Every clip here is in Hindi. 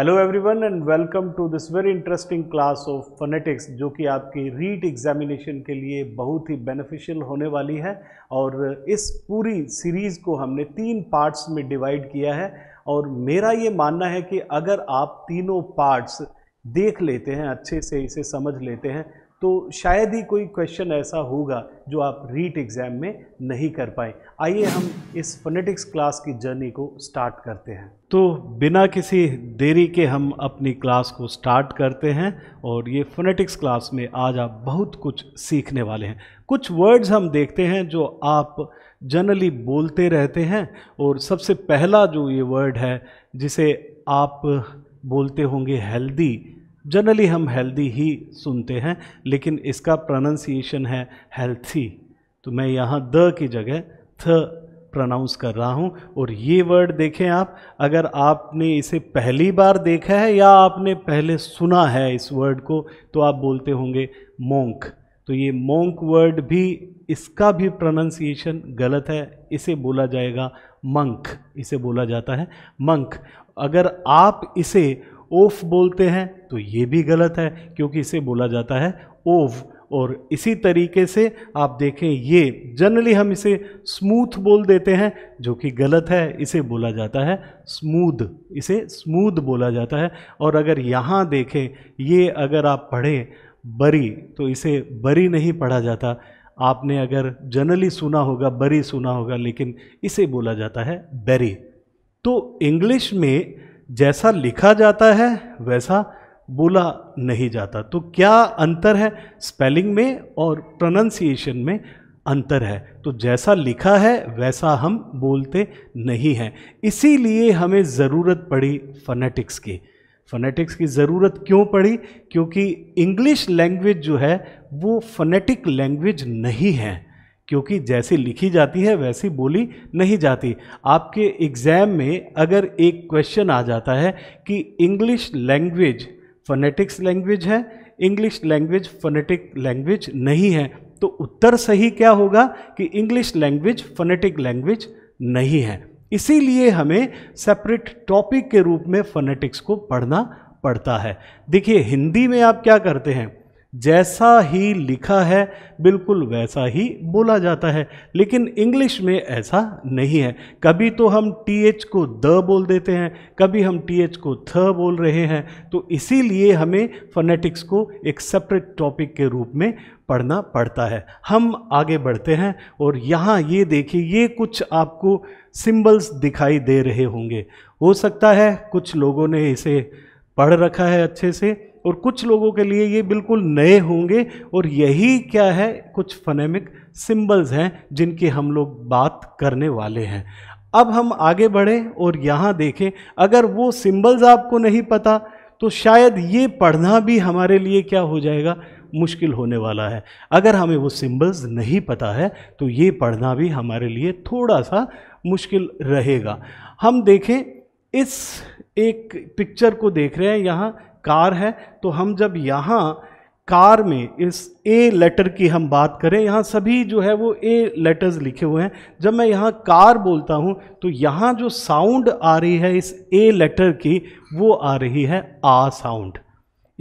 hello everyone and welcome to this very interesting class of phonetics जो कि आपकी रीट एग्जामिनेशन के लिए बहुत ही बेनिफिशियल होने वाली है और इस पूरी सीरीज़ को हमने तीन पार्ट्स में डिवाइड किया है और मेरा ये मानना है कि अगर आप तीनों पार्ट्स देख लेते हैं अच्छे से इसे समझ लेते हैं तो शायद ही कोई क्वेश्चन ऐसा होगा जो आप रीट एग्ज़ाम में नहीं कर पाए आइए हम इस फोनेटिक्स क्लास की जर्नी को स्टार्ट करते हैं तो बिना किसी देरी के हम अपनी क्लास को स्टार्ट करते हैं और ये फोनेटिक्स क्लास में आज आप बहुत कुछ सीखने वाले हैं कुछ वर्ड्स हम देखते हैं जो आप जनरली बोलते रहते हैं और सबसे पहला जो ये वर्ड है जिसे आप बोलते होंगे हेल्दी जनरली हम हेल्दी ही सुनते हैं लेकिन इसका प्रोनाउंसिएशन है हेल्थी तो मैं यहाँ द की जगह थ प्रोनाउंस कर रहा हूँ और ये वर्ड देखें आप अगर आपने इसे पहली बार देखा है या आपने पहले सुना है इस वर्ड को तो आप बोलते होंगे मोंक तो ये मोंक वर्ड भी इसका भी प्रोनाउंसिएशन गलत है इसे बोला जाएगा मंक इसे बोला जाता है मंक अगर आप इसे ओफ बोलते हैं तो ये भी गलत है क्योंकि इसे बोला जाता है ओव और इसी तरीके से आप देखें ये जनरली हम इसे स्मूथ बोल देते हैं जो कि गलत है इसे बोला जाता है स्मूद इसे स्मूद बोला जाता है और अगर यहाँ देखें ये अगर आप पढ़ें बरी तो इसे बरी नहीं पढ़ा जाता आपने अगर जनरली सुना होगा बरी सुना होगा लेकिन इसे बोला जाता है बेरी तो इंग्लिश में जैसा लिखा जाता है वैसा बोला नहीं जाता तो क्या अंतर है स्पेलिंग में और प्रोनंसिएशन में अंतर है तो जैसा लिखा है वैसा हम बोलते नहीं हैं इसीलिए हमें ज़रूरत पड़ी फनेटिक्स की फनेटिक्स की ज़रूरत क्यों पड़ी क्योंकि इंग्लिश लैंग्वेज जो है वो फनेटिक लैंग्वेज नहीं है क्योंकि जैसे लिखी जाती है वैसी बोली नहीं जाती आपके एग्ज़ाम में अगर एक क्वेश्चन आ जाता है कि इंग्लिश लैंग्वेज फोनेटिक्स लैंग्वेज है इंग्लिश लैंग्वेज फोनेटिक लैंग्वेज नहीं है तो उत्तर सही क्या होगा कि इंग्लिश लैंग्वेज फोनेटिक लैंग्वेज नहीं है इसीलिए हमें सेपरेट टॉपिक के रूप में फोनेटिक्स को पढ़ना पड़ता है देखिए हिंदी में आप क्या करते हैं जैसा ही लिखा है बिल्कुल वैसा ही बोला जाता है लेकिन इंग्लिश में ऐसा नहीं है कभी तो हम टी एच को द बोल देते हैं कभी हम टी एच को थ बोल रहे हैं तो इसीलिए हमें फोनेटिक्स को एक सेपरेट टॉपिक के रूप में पढ़ना पड़ता है हम आगे बढ़ते हैं और यहाँ ये देखिए ये कुछ आपको सिंबल्स दिखाई दे रहे होंगे हो सकता है कुछ लोगों ने इसे पढ़ रखा है अच्छे से और कुछ लोगों के लिए ये बिल्कुल नए होंगे और यही क्या है कुछ फनेमिक सिंबल्स हैं जिनकी हम लोग बात करने वाले हैं अब हम आगे बढ़ें और यहाँ देखें अगर वो सिंबल्स आपको नहीं पता तो शायद ये पढ़ना भी हमारे लिए क्या हो जाएगा मुश्किल होने वाला है अगर हमें वो सिंबल्स नहीं पता है तो ये पढ़ना भी हमारे लिए थोड़ा सा मुश्किल रहेगा हम देखें इस एक पिक्चर को देख रहे हैं यहाँ कार है तो हम जब यहाँ कार में इस ए लेटर की हम बात करें यहाँ सभी जो है वो ए लेटर्स लिखे हुए हैं जब मैं यहाँ कार बोलता हूँ तो यहाँ जो साउंड आ रही है इस ए लेटर की वो आ रही है आ साउंड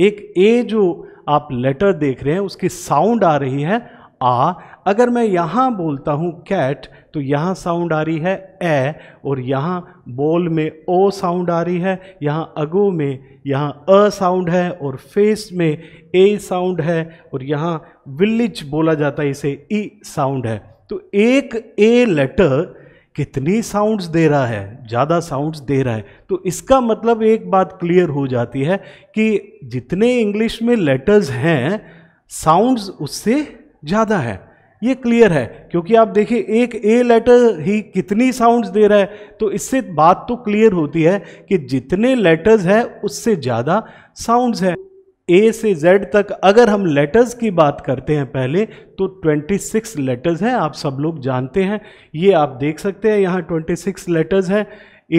एक ए जो आप लेटर देख रहे हैं उसकी साउंड आ रही है आ अगर मैं यहाँ बोलता हूँ कैट तो यहाँ साउंड आ रही है ए और यहाँ बोल में ओ साउंड आ रही है यहाँ अगो में यहाँ अ साउंड है और फेस में ए साउंड है और यहाँ विलिज बोला जाता है इसे ई साउंड है तो एक ए लेटर कितनी साउंड्स दे रहा है ज़्यादा साउंड्स दे रहा है तो इसका मतलब एक बात क्लियर हो जाती है कि जितने इंग्लिश में लेटर्स हैं साउंड्स उससे ज़्यादा है ये क्लियर है क्योंकि आप देखिए एक ए लेटर ही कितनी साउंड्स दे रहा है तो इससे बात तो क्लियर होती है कि जितने लेटर्स हैं उससे ज़्यादा साउंड्स हैं ए से जेड तक अगर हम लेटर्स की बात करते हैं पहले तो 26 लेटर्स हैं आप सब लोग जानते हैं ये आप देख सकते हैं यहाँ 26 लेटर्स हैं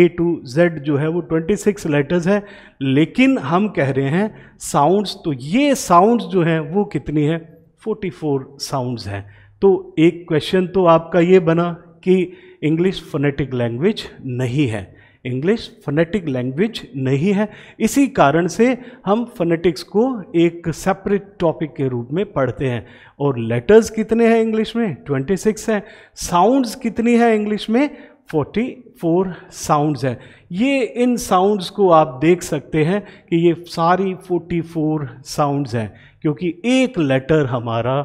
ए टू जेड जो है वो 26 लेटर्स है लेकिन हम कह रहे हैं साउंड्स तो ये साउंड्स जो हैं वो कितनी है 44 साउंड्स हैं तो एक क्वेश्चन तो आपका ये बना कि इंग्लिश फोनेटिक लैंग्वेज नहीं है इंग्लिश फोनेटिक लैंग्वेज नहीं है इसी कारण से हम फोनेटिक्स को एक सेपरेट टॉपिक के रूप में पढ़ते हैं और लेटर्स कितने हैं इंग्लिश में 26 हैं साउंड्स कितनी हैं इंग्लिश में 44 साउंड्स हैं ये इन साउंड्स को आप देख सकते हैं कि ये सारी 44 साउंड्स हैं क्योंकि एक लेटर हमारा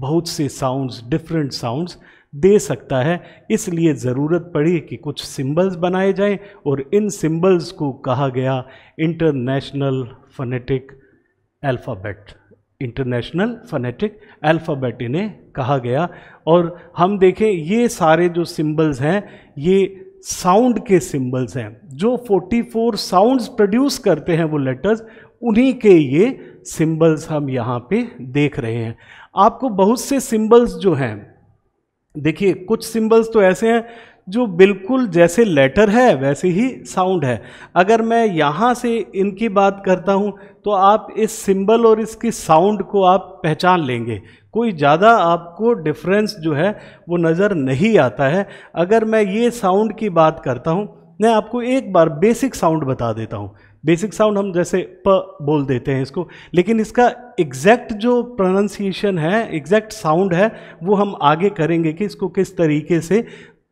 बहुत से साउंड्स डिफरेंट साउंड्स दे सकता है इसलिए ज़रूरत पड़ी कि कुछ सिंबल्स बनाए जाएं और इन सिंबल्स को कहा गया international phonetic alphabet international phonetic alphabet इन्हें कहा गया और हम देखें ये सारे जो सिंबल्स हैं ये साउंड के सिंबल्स हैं जो 44 साउंड्स प्रोड्यूस करते हैं वो लेटर्स उन्हीं के ये सिंबल्स हम यहाँ पे देख रहे हैं आपको बहुत से सिंबल्स जो हैं देखिए कुछ सिंबल्स तो ऐसे हैं जो बिल्कुल जैसे लेटर है वैसे ही साउंड है अगर मैं यहाँ से इनकी बात करता हूँ तो आप इस सिंबल और इसकी साउंड को आप पहचान लेंगे कोई ज़्यादा आपको डिफरेंस जो है वो नज़र नहीं आता है अगर मैं ये साउंड की बात करता हूँ मैं आपको एक बार बेसिक साउंड बता देता हूँ बेसिक साउंड हम जैसे प बोल देते हैं इसको लेकिन इसका एग्जैक्ट जो प्रोनाउंसिएशन है एग्जैक्ट साउंड है वो हम आगे करेंगे कि इसको किस तरीके से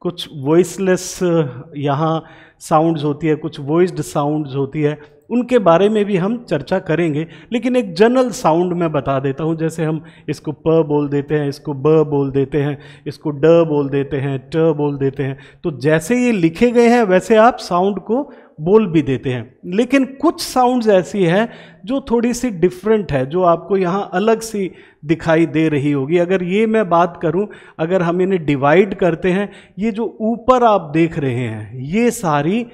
कुछ वॉइसलेस यहाँ साउंड्स होती है कुछ वॉइस्ड साउंड्स होती है उनके बारे में भी हम चर्चा करेंगे लेकिन एक जनरल साउंड मैं बता देता हूँ जैसे हम इसको प बोल देते हैं इसको ब बोल देते हैं इसको ड बोल देते हैं ट बोल देते हैं तो जैसे ये लिखे गए हैं वैसे आप साउंड को बोल भी देते हैं लेकिन कुछ साउंड्स ऐसी हैं जो थोड़ी सी डिफरेंट है जो आपको यहाँ अलग सी दिखाई दे रही होगी अगर ये मैं बात करूँ अगर हम इन्हें डिवाइड करते हैं ये जो ऊपर आप देख रहे हैं ये सारी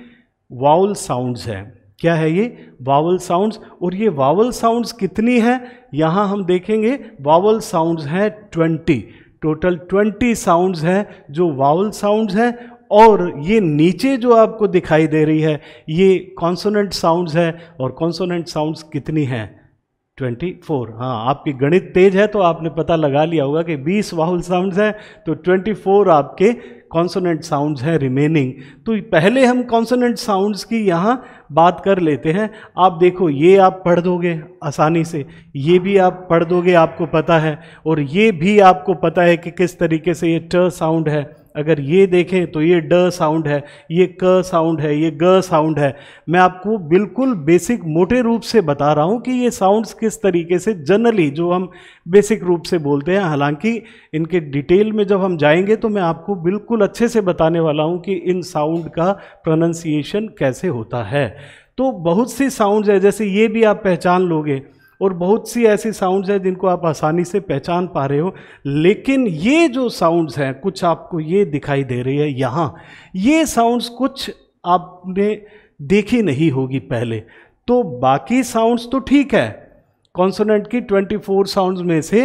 वाउल साउंड्स हैं क्या है ये वावल साउंड्स और ये वावल साउंड्स कितनी हैं यहाँ हम देखेंगे वावल साउंड्स हैं ट्वेंटी टोटल ट्वेंटी साउंड्स हैं जो वावल साउंड्स हैं और ये नीचे जो आपको दिखाई दे रही है ये कॉन्सोनेंट साउंड्स है और कॉन्सोनेंट साउंड्स कितनी हैं 24 हाँ आपकी गणित तेज है तो आपने पता लगा लिया होगा कि 20 वाहुल साउंड्स हैं तो 24 आपके कॉन्सोनेंट साउंड्स हैं रिमेनिंग तो पहले हम कॉन्सोनेंट साउंड्स की यहाँ बात कर लेते हैं आप देखो ये आप पढ़ दोगे आसानी से ये भी आप पढ़ दोगे आपको पता है और ये भी आपको पता है कि किस तरीके से ये ट साउंड है अगर ये देखें तो ये ड साउंड है ये क साउंड है ये ग साउंड है मैं आपको बिल्कुल बेसिक मोटे रूप से बता रहा हूँ कि ये साउंड्स किस तरीके से जनरली जो हम बेसिक रूप से बोलते हैं हालांकि इनके डिटेल में जब हम जाएंगे तो मैं आपको बिल्कुल अच्छे से बताने वाला हूँ कि इन साउंड का प्रोनंसिएशन कैसे होता है तो बहुत सी साउंड्स है जैसे ये भी आप पहचान लोगे और बहुत सी ऐसी साउंड्स हैं जिनको आप आसानी से पहचान पा रहे हो लेकिन ये जो साउंड्स हैं कुछ आपको ये दिखाई दे रही है यहाँ ये साउंड्स कुछ आपने देखी नहीं होगी पहले तो बाकी साउंड्स तो ठीक है कॉन्सोनेंट की 24 साउंड्स में से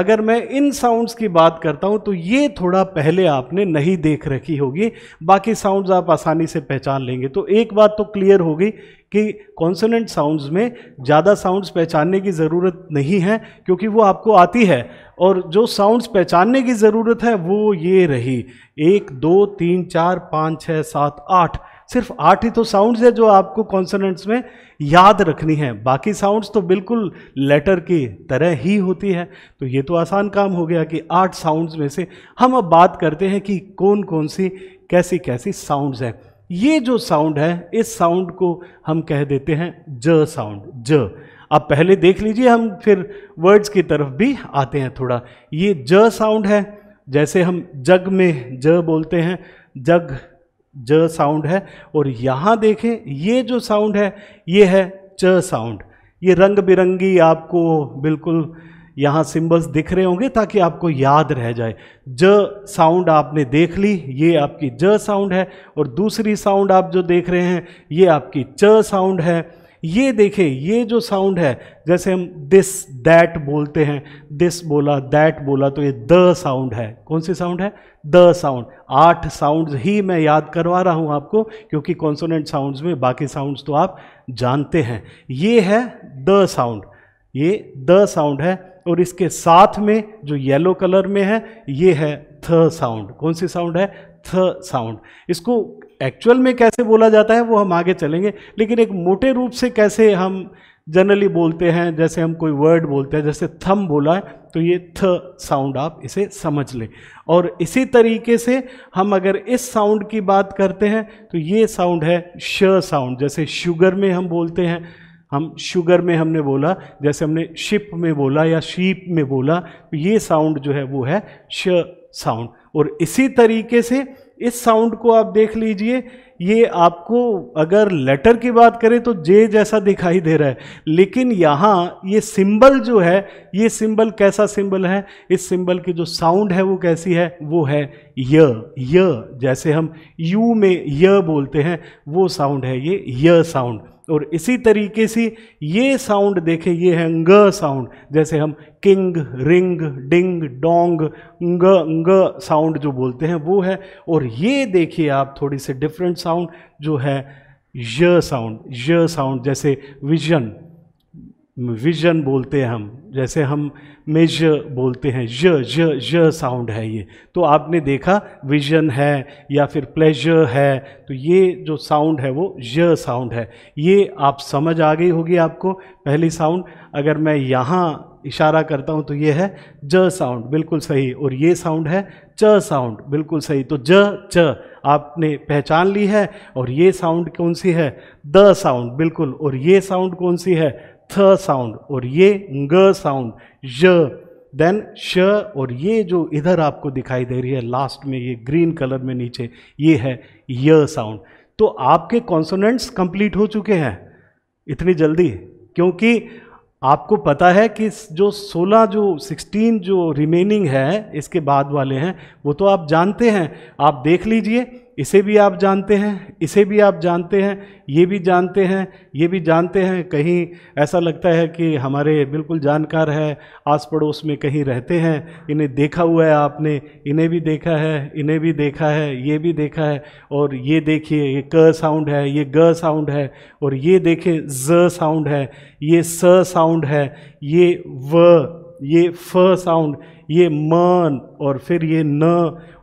अगर मैं इन साउंड्स की बात करता हूं तो ये थोड़ा पहले आपने नहीं देख रखी होगी बाकी साउंड्स आप आसानी से पहचान लेंगे तो एक बात तो क्लियर होगी कि कॉन्सोनेंट साउंड्स में ज़्यादा साउंड्स पहचानने की ज़रूरत नहीं है क्योंकि वो आपको आती है और जो साउंड्स पहचानने की ज़रूरत है वो ये रही एक दो तीन चार पाँच छः सात आठ सिर्फ आठ ही तो साउंड्स है जो आपको कॉन्सोनेंट्स में याद रखनी है बाकी साउंड्स तो बिल्कुल लेटर की तरह ही होती है तो ये तो आसान काम हो गया कि आठ साउंड्स में से हम अब बात करते हैं कि कौन कौन सी कैसी कैसी साउंड्स हैं ये जो साउंड है इस साउंड को हम कह देते हैं ज साउंड ज आप पहले देख लीजिए हम फिर वर्ड्स की तरफ भी आते हैं थोड़ा ये ज साउंड है जैसे हम जग में ज बोलते हैं जग ज साउंड है और यहाँ देखें ये जो साउंड है ये है च साउंड ये रंग बिरंगी आपको बिल्कुल यहाँ सिंबल्स दिख रहे होंगे ताकि आपको याद रह जाए ज साउंड आपने देख ली ये आपकी ज साउंड है और दूसरी साउंड आप जो देख रहे हैं ये आपकी च साउंड है ये देखें ये जो साउंड है जैसे हम दिस दैट बोलते हैं दिस बोला दैट बोला तो ये द साउंड है कौन सी साउंड है द साउंड आठ साउंड ही मैं याद करवा रहा हूँ आपको क्योंकि कॉन्सोनेंट साउंड्स में बाकी साउंड्स तो आप जानते हैं ये है द साउंड ये द साउंड है और इसके साथ में जो येलो कलर में है ये है थ साउंड कौन सी साउंड है थ साउंड इसको एक्चुअल में कैसे बोला जाता है वो हम आगे चलेंगे लेकिन एक मोटे रूप से कैसे हम जनरली बोलते हैं जैसे हम कोई वर्ड बोलते हैं जैसे थम बोला है तो ये थ साउंड आप इसे समझ लें और इसी तरीके से हम अगर इस साउंड की बात करते हैं तो ये साउंड है श साउंड जैसे शुगर में हम बोलते हैं हम शुगर में हमने बोला जैसे हमने शिप में बोला या शीप में बोला तो ये साउंड जो है वो है श साउंड और इसी तरीके से इस साउंड को आप देख लीजिए ये आपको अगर लेटर की बात करें तो जे जैसा दिखाई दे रहा है लेकिन यहाँ ये सिंबल जो है ये सिंबल कैसा सिंबल है इस सिंबल की जो साउंड है वो कैसी है वो है य य जैसे हम यू में य बोलते हैं वो साउंड है ये य साउंड और इसी तरीके से ये साउंड देखें ये है ग साउंड जैसे हम किंग रिंग डिंग डोंग ग ग साउंड जो बोलते हैं वो है और ये देखिए आप थोड़ी सी डिफरेंट साउंड जो है य साउंड य साउंड जैसे विजन विजन बोलते हैं हम जैसे हम मेज बोलते हैं ज ज ज साउंड है ये तो आपने देखा विजन है या फिर प्लेजर है तो ये जो साउंड है वो ज साउंड है ये आप समझ आ गई होगी आपको पहली साउंड अगर मैं यहाँ इशारा करता हूँ तो ये है ज साउंड बिल्कुल सही और ये साउंड है च साउंड बिल्कुल सही तो ज च आपने पहचान ली है और ये साउंड कौन सी है द साउंड बिल्कुल और ये साउंड कौन सी है थ साउंड और ये ग साउंड य देन श और ये जो इधर आपको दिखाई दे रही है लास्ट में ये ग्रीन कलर में नीचे ये है य साउंड तो आपके कॉन्सोनेंट्स कंप्लीट हो चुके हैं इतनी जल्दी क्योंकि आपको पता है कि जो 16 जो 16 जो रिमेनिंग है इसके बाद वाले हैं वो तो आप जानते हैं आप देख लीजिए इसे भी आप जानते हैं इसे भी आप जानते हैं ये भी जानते हैं ये भी जानते हैं कहीं ऐसा लगता है कि हमारे बिल्कुल जानकार है आस पड़ोस में कहीं रहते हैं इन्हें देखा हुआ है आपने इन्हें भी देखा है इन्हें भी देखा है ये भी देखा है और ये देखिए ये क साउंड है ये ग साउंड है और ये देखें ज साउंड है ये स साउंड है ये व ये फ साउंड ये मन और फिर ये न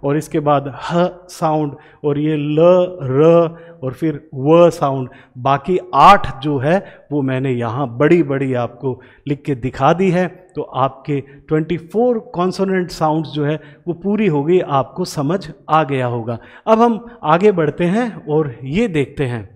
और इसके बाद ह साउंड और ये ल र और फिर व साउंड बाकी आठ जो है वो मैंने यहाँ बड़ी बड़ी आपको लिख के दिखा दी है तो आपके 24 कॉन्सोनेंट साउंड जो है वो पूरी हो गई आपको समझ आ गया होगा अब हम आगे बढ़ते हैं और ये देखते हैं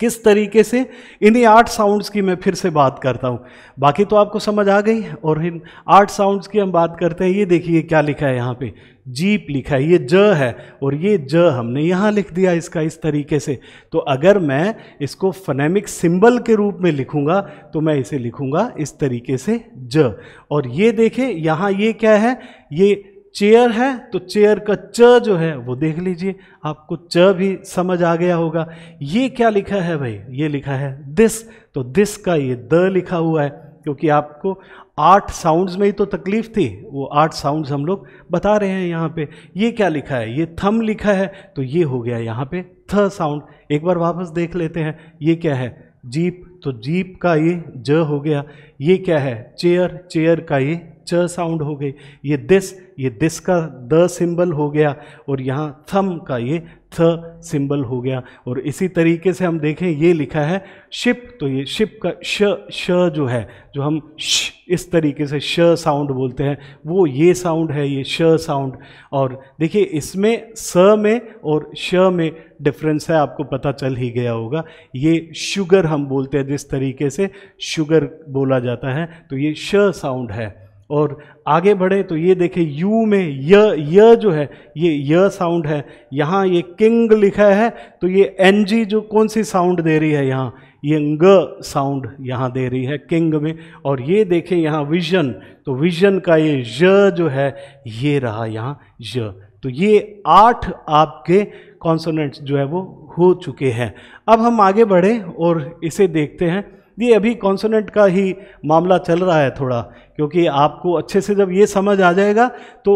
किस तरीके से इन्हीं आठ साउंड्स की मैं फिर से बात करता हूँ बाकी तो आपको समझ आ गई और इन आठ साउंड्स की हम बात करते हैं ये देखिए क्या लिखा है यहाँ पे जीप लिखा है ये ज है और ये ज हमने यहाँ लिख दिया इसका इस तरीके से तो अगर मैं इसको फनेमिक सिंबल के रूप में लिखूँगा तो मैं इसे लिखूँगा इस तरीके से ज और ये देखें यहाँ ये क्या है ये चेयर है तो चेयर का च जो है वो देख लीजिए आपको च भी समझ आ गया होगा ये क्या लिखा है भाई ये लिखा है दिस तो दिस का ये द लिखा हुआ है क्योंकि आपको आठ साउंड्स में ही तो तकलीफ थी वो आठ साउंड्स हम लोग बता रहे हैं यहाँ पे ये क्या लिखा है ये थम लिखा है तो ये हो गया यहाँ पे थ साउंड एक बार वापस देख लेते हैं ये क्या है जीप तो जीप का ये ज हो गया ये क्या है चेयर चेयर का ये च साउंड हो गई ये दिस ये दिस का द सिंबल हो गया और यहाँ थम का ये थ सिंबल हो गया और इसी तरीके से हम देखें ये लिखा है शिप तो ये शिप का श श जो है जो हम श इस तरीके से श साउंड बोलते हैं वो ये साउंड है ये श साउंड और देखिए इसमें स में और श में डिफरेंस है आपको पता चल ही गया होगा ये शुगर हम बोलते हैं जिस तरीके से शुगर बोला जाता है तो ये श साउंड है और आगे बढ़े तो ये देखें यू में य य जो है ये य साउंड है यहाँ ये किंग लिखा है तो ये एन जी जो कौन सी साउंड दे रही है यहाँ ये ग साउंड यहाँ दे रही है किंग में और ये देखें यहाँ विजन तो विजन का ये ज जो है ये रहा यहाँ ज तो ये आठ आपके कॉन्सोनेंट्स जो है वो हो चुके हैं अब हम आगे बढ़ें और इसे देखते हैं ये अभी कॉन्सोनेंट का ही मामला चल रहा है थोड़ा क्योंकि आपको अच्छे से जब ये समझ आ जाएगा तो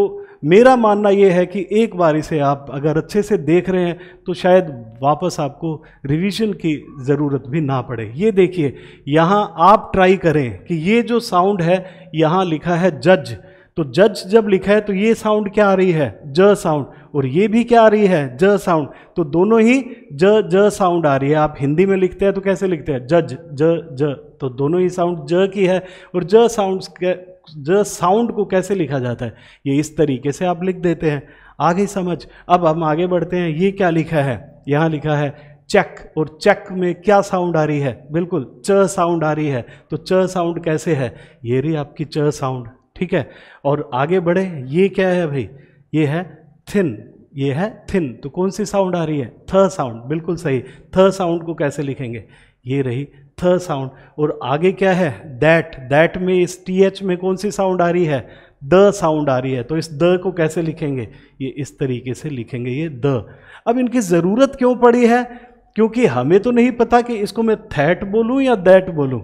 मेरा मानना ये है कि एक बार इसे आप अगर अच्छे से देख रहे हैं तो शायद वापस आपको रिवीजन की ज़रूरत भी ना पड़े ये देखिए यहाँ आप ट्राई करें कि ये जो साउंड है यहाँ लिखा है जज तो जज जब लिखा है तो ये साउंड क्या आ रही है ज साउंड और ये भी क्या आ रही है ज साउंड तो दोनों ही ज ज साउंड आ रही है आप हिंदी में लिखते हैं तो कैसे लिखते हैं जज ज ज तो दोनों ही साउंड ज की है और ज साउंड ज साउंड को कैसे लिखा जाता है ये इस तरीके से आप लिख देते हैं आगे समझ अब हम आगे बढ़ते हैं ये क्या लिखा है यहाँ लिखा है चेक और चेक में क्या साउंड आ रही है बिल्कुल च साउंड आ रही है तो च साउंड कैसे है ये रही आपकी च साउंड ठीक है और आगे बढ़े ये क्या है भाई ये है थिन ये है थिन तो कौन सी साउंड आ रही है थ साउंड बिल्कुल सही थ साउंड को कैसे लिखेंगे ये रही थ साउंड और आगे क्या है दैट दैट में इस टी एच में कौन सी साउंड आ रही है द साउंड आ रही है तो इस द को कैसे लिखेंगे ये इस तरीके से लिखेंगे ये द अब इनकी ज़रूरत क्यों पड़ी है क्योंकि हमें तो नहीं पता कि इसको मैं थैट बोलूँ या दैट बोलूँ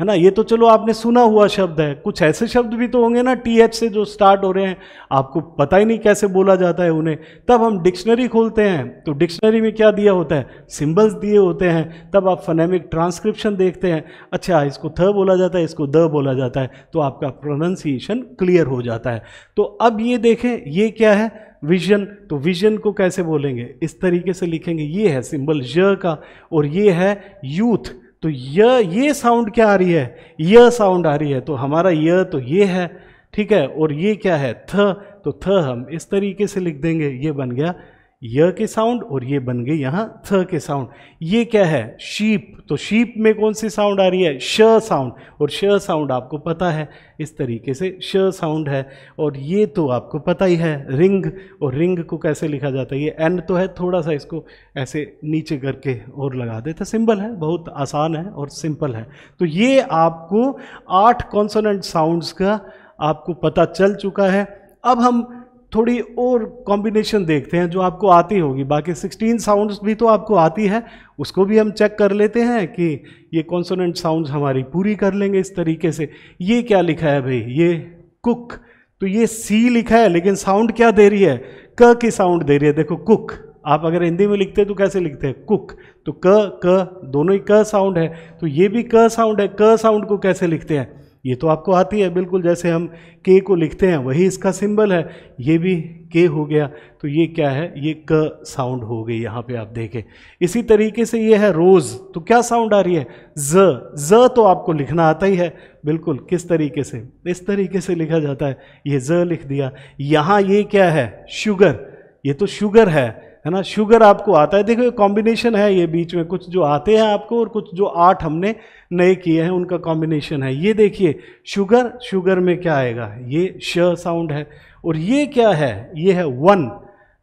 है ना ये तो चलो आपने सुना हुआ शब्द है कुछ ऐसे शब्द भी तो होंगे ना टी एच से जो स्टार्ट हो रहे हैं आपको पता ही नहीं कैसे बोला जाता है उन्हें तब हम डिक्शनरी खोलते हैं तो डिक्शनरी में क्या दिया होता है सिंबल्स दिए होते हैं तब आप फनेमिक ट्रांसक्रिप्शन देखते हैं अच्छा इसको थ बोला जाता है इसको द बोला जाता है तो आपका प्रोनाउंसिएशन क्लियर हो जाता है तो अब ये देखें ये क्या है विजन तो विजन को कैसे बोलेंगे इस तरीके से लिखेंगे ये है सिंबल ज का और ये है यूथ तो यह ये साउंड क्या आ रही है यह साउंड आ रही है तो हमारा यह तो ये है ठीक है और ये क्या है थ तो थ हम इस तरीके से लिख देंगे ये बन गया य के साउंड और ये बन गई यहाँ थ के साउंड ये क्या है शीप तो शीप में कौन सी साउंड आ रही है श साउंड और श साउंड आपको पता है इस तरीके से श साउंड है और ये तो आपको पता ही है रिंग और रिंग को कैसे लिखा जाता है ये एन तो है थोड़ा सा इसको ऐसे नीचे करके और लगा देते सिंपल है बहुत आसान है और सिंपल है तो ये आपको आठ कॉन्सोनेंट साउंड्स का आपको पता चल चुका है अब हम थोड़ी और कॉम्बिनेशन देखते हैं जो आपको आती होगी बाकी सिक्सटीन साउंड्स भी तो आपको आती है उसको भी हम चेक कर लेते हैं कि ये कॉन्सोनेंट साउंड्स हमारी पूरी कर लेंगे इस तरीके से ये क्या लिखा है भाई ये कुक तो ये सी लिखा है लेकिन साउंड क्या दे रही है क की साउंड दे रही है देखो कुक आप अगर हिंदी में लिखते तो कैसे लिखते हैं कुक तो क क दोनों ही क साउंड है तो ये भी क साउंड है क साउंड को कैसे लिखते हैं ये तो आपको आती है बिल्कुल जैसे हम के को लिखते हैं वही इसका सिंबल है ये भी के हो गया तो ये क्या है ये क साउंड हो गई यहाँ पे आप देखें इसी तरीके से ये है रोज़ तो क्या साउंड आ रही है ज ज तो आपको लिखना आता ही है बिल्कुल किस तरीके से इस तरीके से लिखा जाता है ये ज लिख दिया यहाँ ये क्या है शुगर ये तो शुगर है है ना शुगर आपको आता है देखो ये कॉम्बिनेशन है ये बीच में कुछ जो आते हैं आपको और कुछ जो आठ हमने नए किए हैं उनका कॉम्बिनेशन है ये देखिए शुगर शुगर में क्या आएगा ये श साउंड है और ये क्या है ये है वन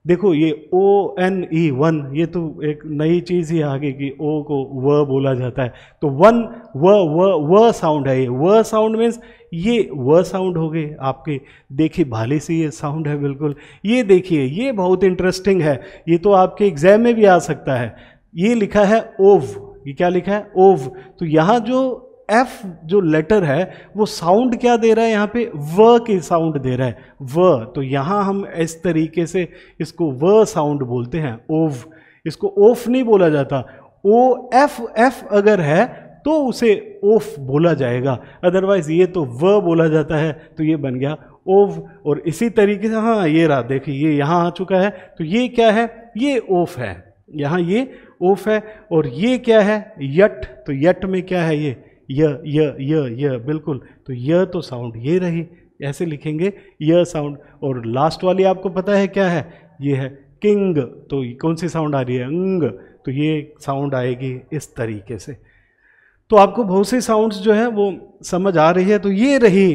देखो ये ओ एन ई वन ये तो एक नई चीज़ ही आ गई कि ओ को व बोला जाता है तो वन व व व साउंड है ये व साउंड मीन्स ये व साउंड हो गए आपके देखिए भाली सी ये साउंड है बिल्कुल ये देखिए ये बहुत इंटरेस्टिंग है ये तो आपके एग्जाम में भी आ सकता है ये लिखा है ओव ये क्या लिखा है ओव तो यहाँ जो एफ जो लेटर है वो साउंड क्या दे रहा है यहाँ पे व के साउंड दे रहा है व तो यहाँ हम इस तरीके से इसको व साउंड बोलते हैं ओव इसको ओफ नहीं बोला जाता ओ एफ एफ अगर है तो उसे ओफ बोला जाएगा अदरवाइज़ ये तो व बोला जाता है तो ये बन गया ओव और इसी तरीके से हाँ ये रहा देखिए ये यहाँ आ चुका है तो ये क्या है ये ओफ है यहाँ ये ओफ है और ये क्या है यट तो यट में क्या है ये य य य य बिल्कुल तो य तो साउंड ये रही ऐसे लिखेंगे य साउंड और लास्ट वाली आपको पता है क्या है ये है किंग तो कौन सी साउंड आ रही है अंग तो ये साउंड आएगी इस तरीके से तो आपको बहुत सी साउंड्स जो है वो समझ आ रही है तो ये रही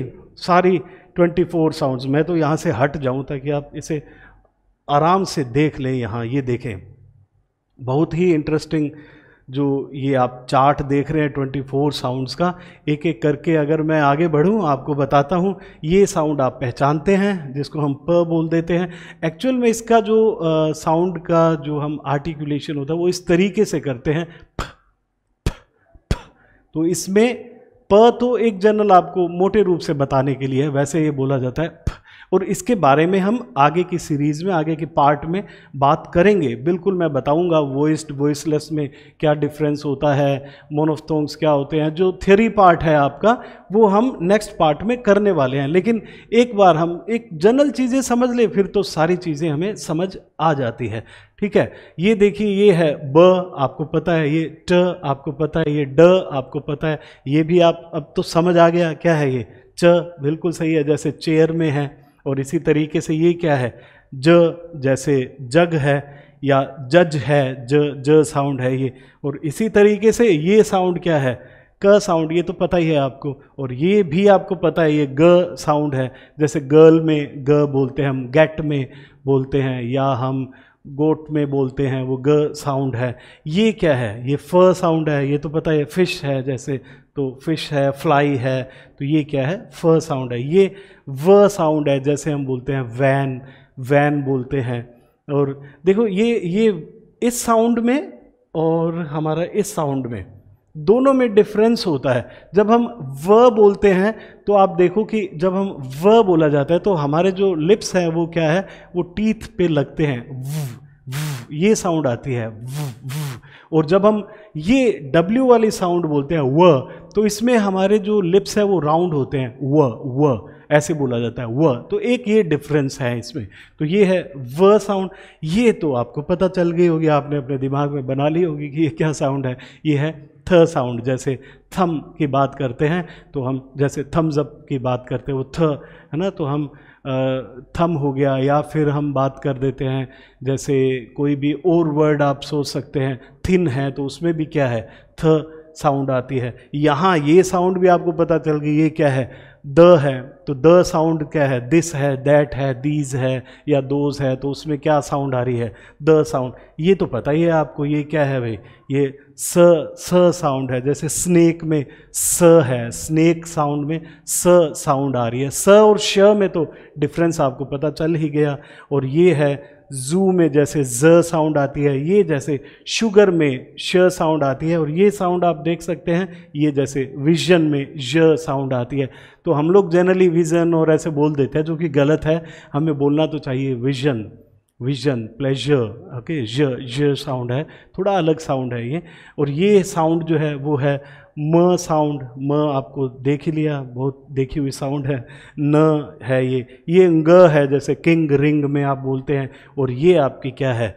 सारी 24 साउंड्स मैं तो यहाँ से हट जाऊँ ताकि आप इसे आराम से देख लें यहाँ ये देखें बहुत ही इंटरेस्टिंग जो ये आप चार्ट देख रहे हैं 24 साउंड्स का एक एक करके अगर मैं आगे बढ़ूं आपको बताता हूं ये साउंड आप पहचानते हैं जिसको हम प बोल देते हैं एक्चुअल में इसका जो साउंड का जो हम आर्टिकुलेशन होता है वो इस तरीके से करते हैं प, प, प, तो इसमें प तो एक जनरल आपको मोटे रूप से बताने के लिए है वैसे ये बोला जाता है प, और इसके बारे में हम आगे की सीरीज़ में आगे के पार्ट में बात करेंगे बिल्कुल मैं बताऊंगा वॉइस्ड वॉइसलेस में क्या डिफरेंस होता है मोनोफ्थोंग्स क्या होते हैं जो थ्योरी पार्ट है आपका वो हम नेक्स्ट पार्ट में करने वाले हैं लेकिन एक बार हम एक जनरल चीज़ें समझ लें फिर तो सारी चीज़ें हमें समझ आ जाती है ठीक है ये देखिए ये है ब आपको पता है ये ट आपको पता है ये ड आपको पता है ये भी आप अब तो समझ आ गया क्या है ये च बिल्कुल सही है जैसे चेयर में है और इसी तरीके से ये क्या है ज जैसे जग है या जज है ज ज साउंड है ये और इसी तरीके से ये साउंड क्या है क साउंड ये तो पता ही है आपको और ये भी आपको पता है ये ग साउंड है जैसे गर्ल में ग बोलते हैं हम गेट में बोलते हैं या हम गोट में बोलते हैं वो ग साउंड है ये क्या है ये फ साउंड है ये तो पता है फिश है जैसे तो फिश है फ्लाई है तो ये क्या है फ साउंड है ये व साउंड है जैसे हम बोलते हैं वैन वैन बोलते हैं और देखो ये ये इस साउंड में और हमारा इस साउंड में दोनों में डिफरेंस होता है जब हम व बोलते हैं तो आप देखो कि जब हम व बोला जाता है तो हमारे जो लिप्स हैं वो क्या है वो टीथ पे लगते हैं व, व, ये साउंड आती है व, व, और जब हम ये डब्ल्यू वाली साउंड बोलते हैं व तो इसमें हमारे जो लिप्स हैं वो राउंड होते हैं व व ऐसे बोला जाता है व तो एक ये डिफरेंस है इसमें तो ये है व साउंड ये तो आपको पता चल गई होगी आपने अपने दिमाग में बना ली होगी कि ये क्या साउंड है ये है थ साउंड जैसे थम की बात करते हैं तो हम जैसे थम्स अप की बात करते हैं वो थ है ना तो हम थम हो गया या फिर हम बात कर देते हैं जैसे कोई भी और वर्ड आप सोच सकते हैं थिन है तो उसमें भी क्या है थ साउंड आती है यहाँ ये साउंड भी आपको पता चल गई ये क्या है द है तो द साउंड क्या है दिस है दैट है दीज है या दोज है तो उसमें क्या साउंड आ रही है द साउंड ये तो पता ही है आपको ये क्या है भाई ये स स साउंड है जैसे स्नेक में स है स्नेक साउंड में स साउंड आ रही है स और श में तो डिफरेंस आपको पता चल ही गया और ये है जू में जैसे ज साउंड आती है ये जैसे शुगर में श साउंड आती है और ये साउंड आप देख सकते हैं ये जैसे विजन में ज साउंड आती है तो हम लोग जनरली विजन और ऐसे बोल देते हैं जो कि गलत है हमें बोलना तो चाहिए विजन विजन प्लेजर ओके ज ज साउंड है थोड़ा अलग साउंड है ये और ये साउंड जो है वो है म साउंड म आपको देख ही लिया बहुत देखी हुई साउंड है न है ये ये ग है जैसे किंग रिंग में आप बोलते हैं और ये आपकी क्या है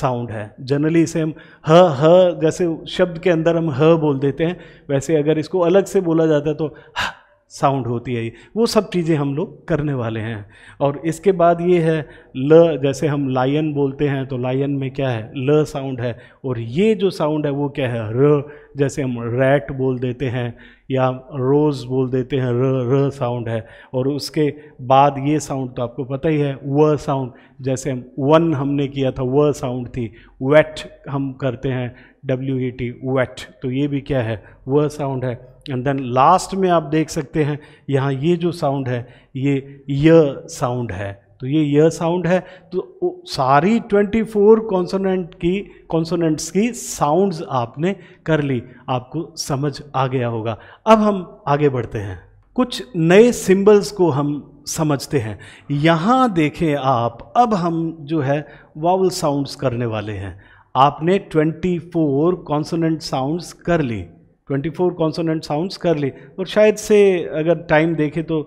साउंड है जनरली इसे हम ह ह जैसे शब्द के अंदर हम ह बोल देते हैं वैसे अगर इसको अलग से बोला जाता है तो ह साउंड होती है वो सब चीज़ें हम लोग करने वाले हैं और इसके बाद ये है ल जैसे हम लायन बोलते हैं तो लायन में क्या है ल साउंड है और ये जो साउंड है वो क्या है र जैसे हम रैट बोल देते हैं या रोज़ बोल देते हैं र र साउंड है और उसके बाद ये साउंड तो आपको पता ही है व साउंड जैसे हम वन हमने किया था व साउंड थी वेट हम करते हैं डब्ल्यू ई टी वेट तो ये भी क्या है व साउंड है एंड देन लास्ट में आप देख सकते हैं यहाँ ये जो साउंड है ये य साउंड है तो ये य साउंड है तो सारी 24 कॉन्सोनेंट की कॉन्सोनेंट्स की साउंड्स आपने कर ली आपको समझ आ गया होगा अब हम आगे बढ़ते हैं कुछ नए सिंबल्स को हम समझते हैं यहाँ देखें आप अब हम जो है वावल साउंड्स करने वाले हैं आपने 24 कॉन्सोनेंट साउंड्स कर ली ट्वेंटी फोर कॉन्सोनेंट साउंड्स कर ली और शायद से अगर टाइम देखें तो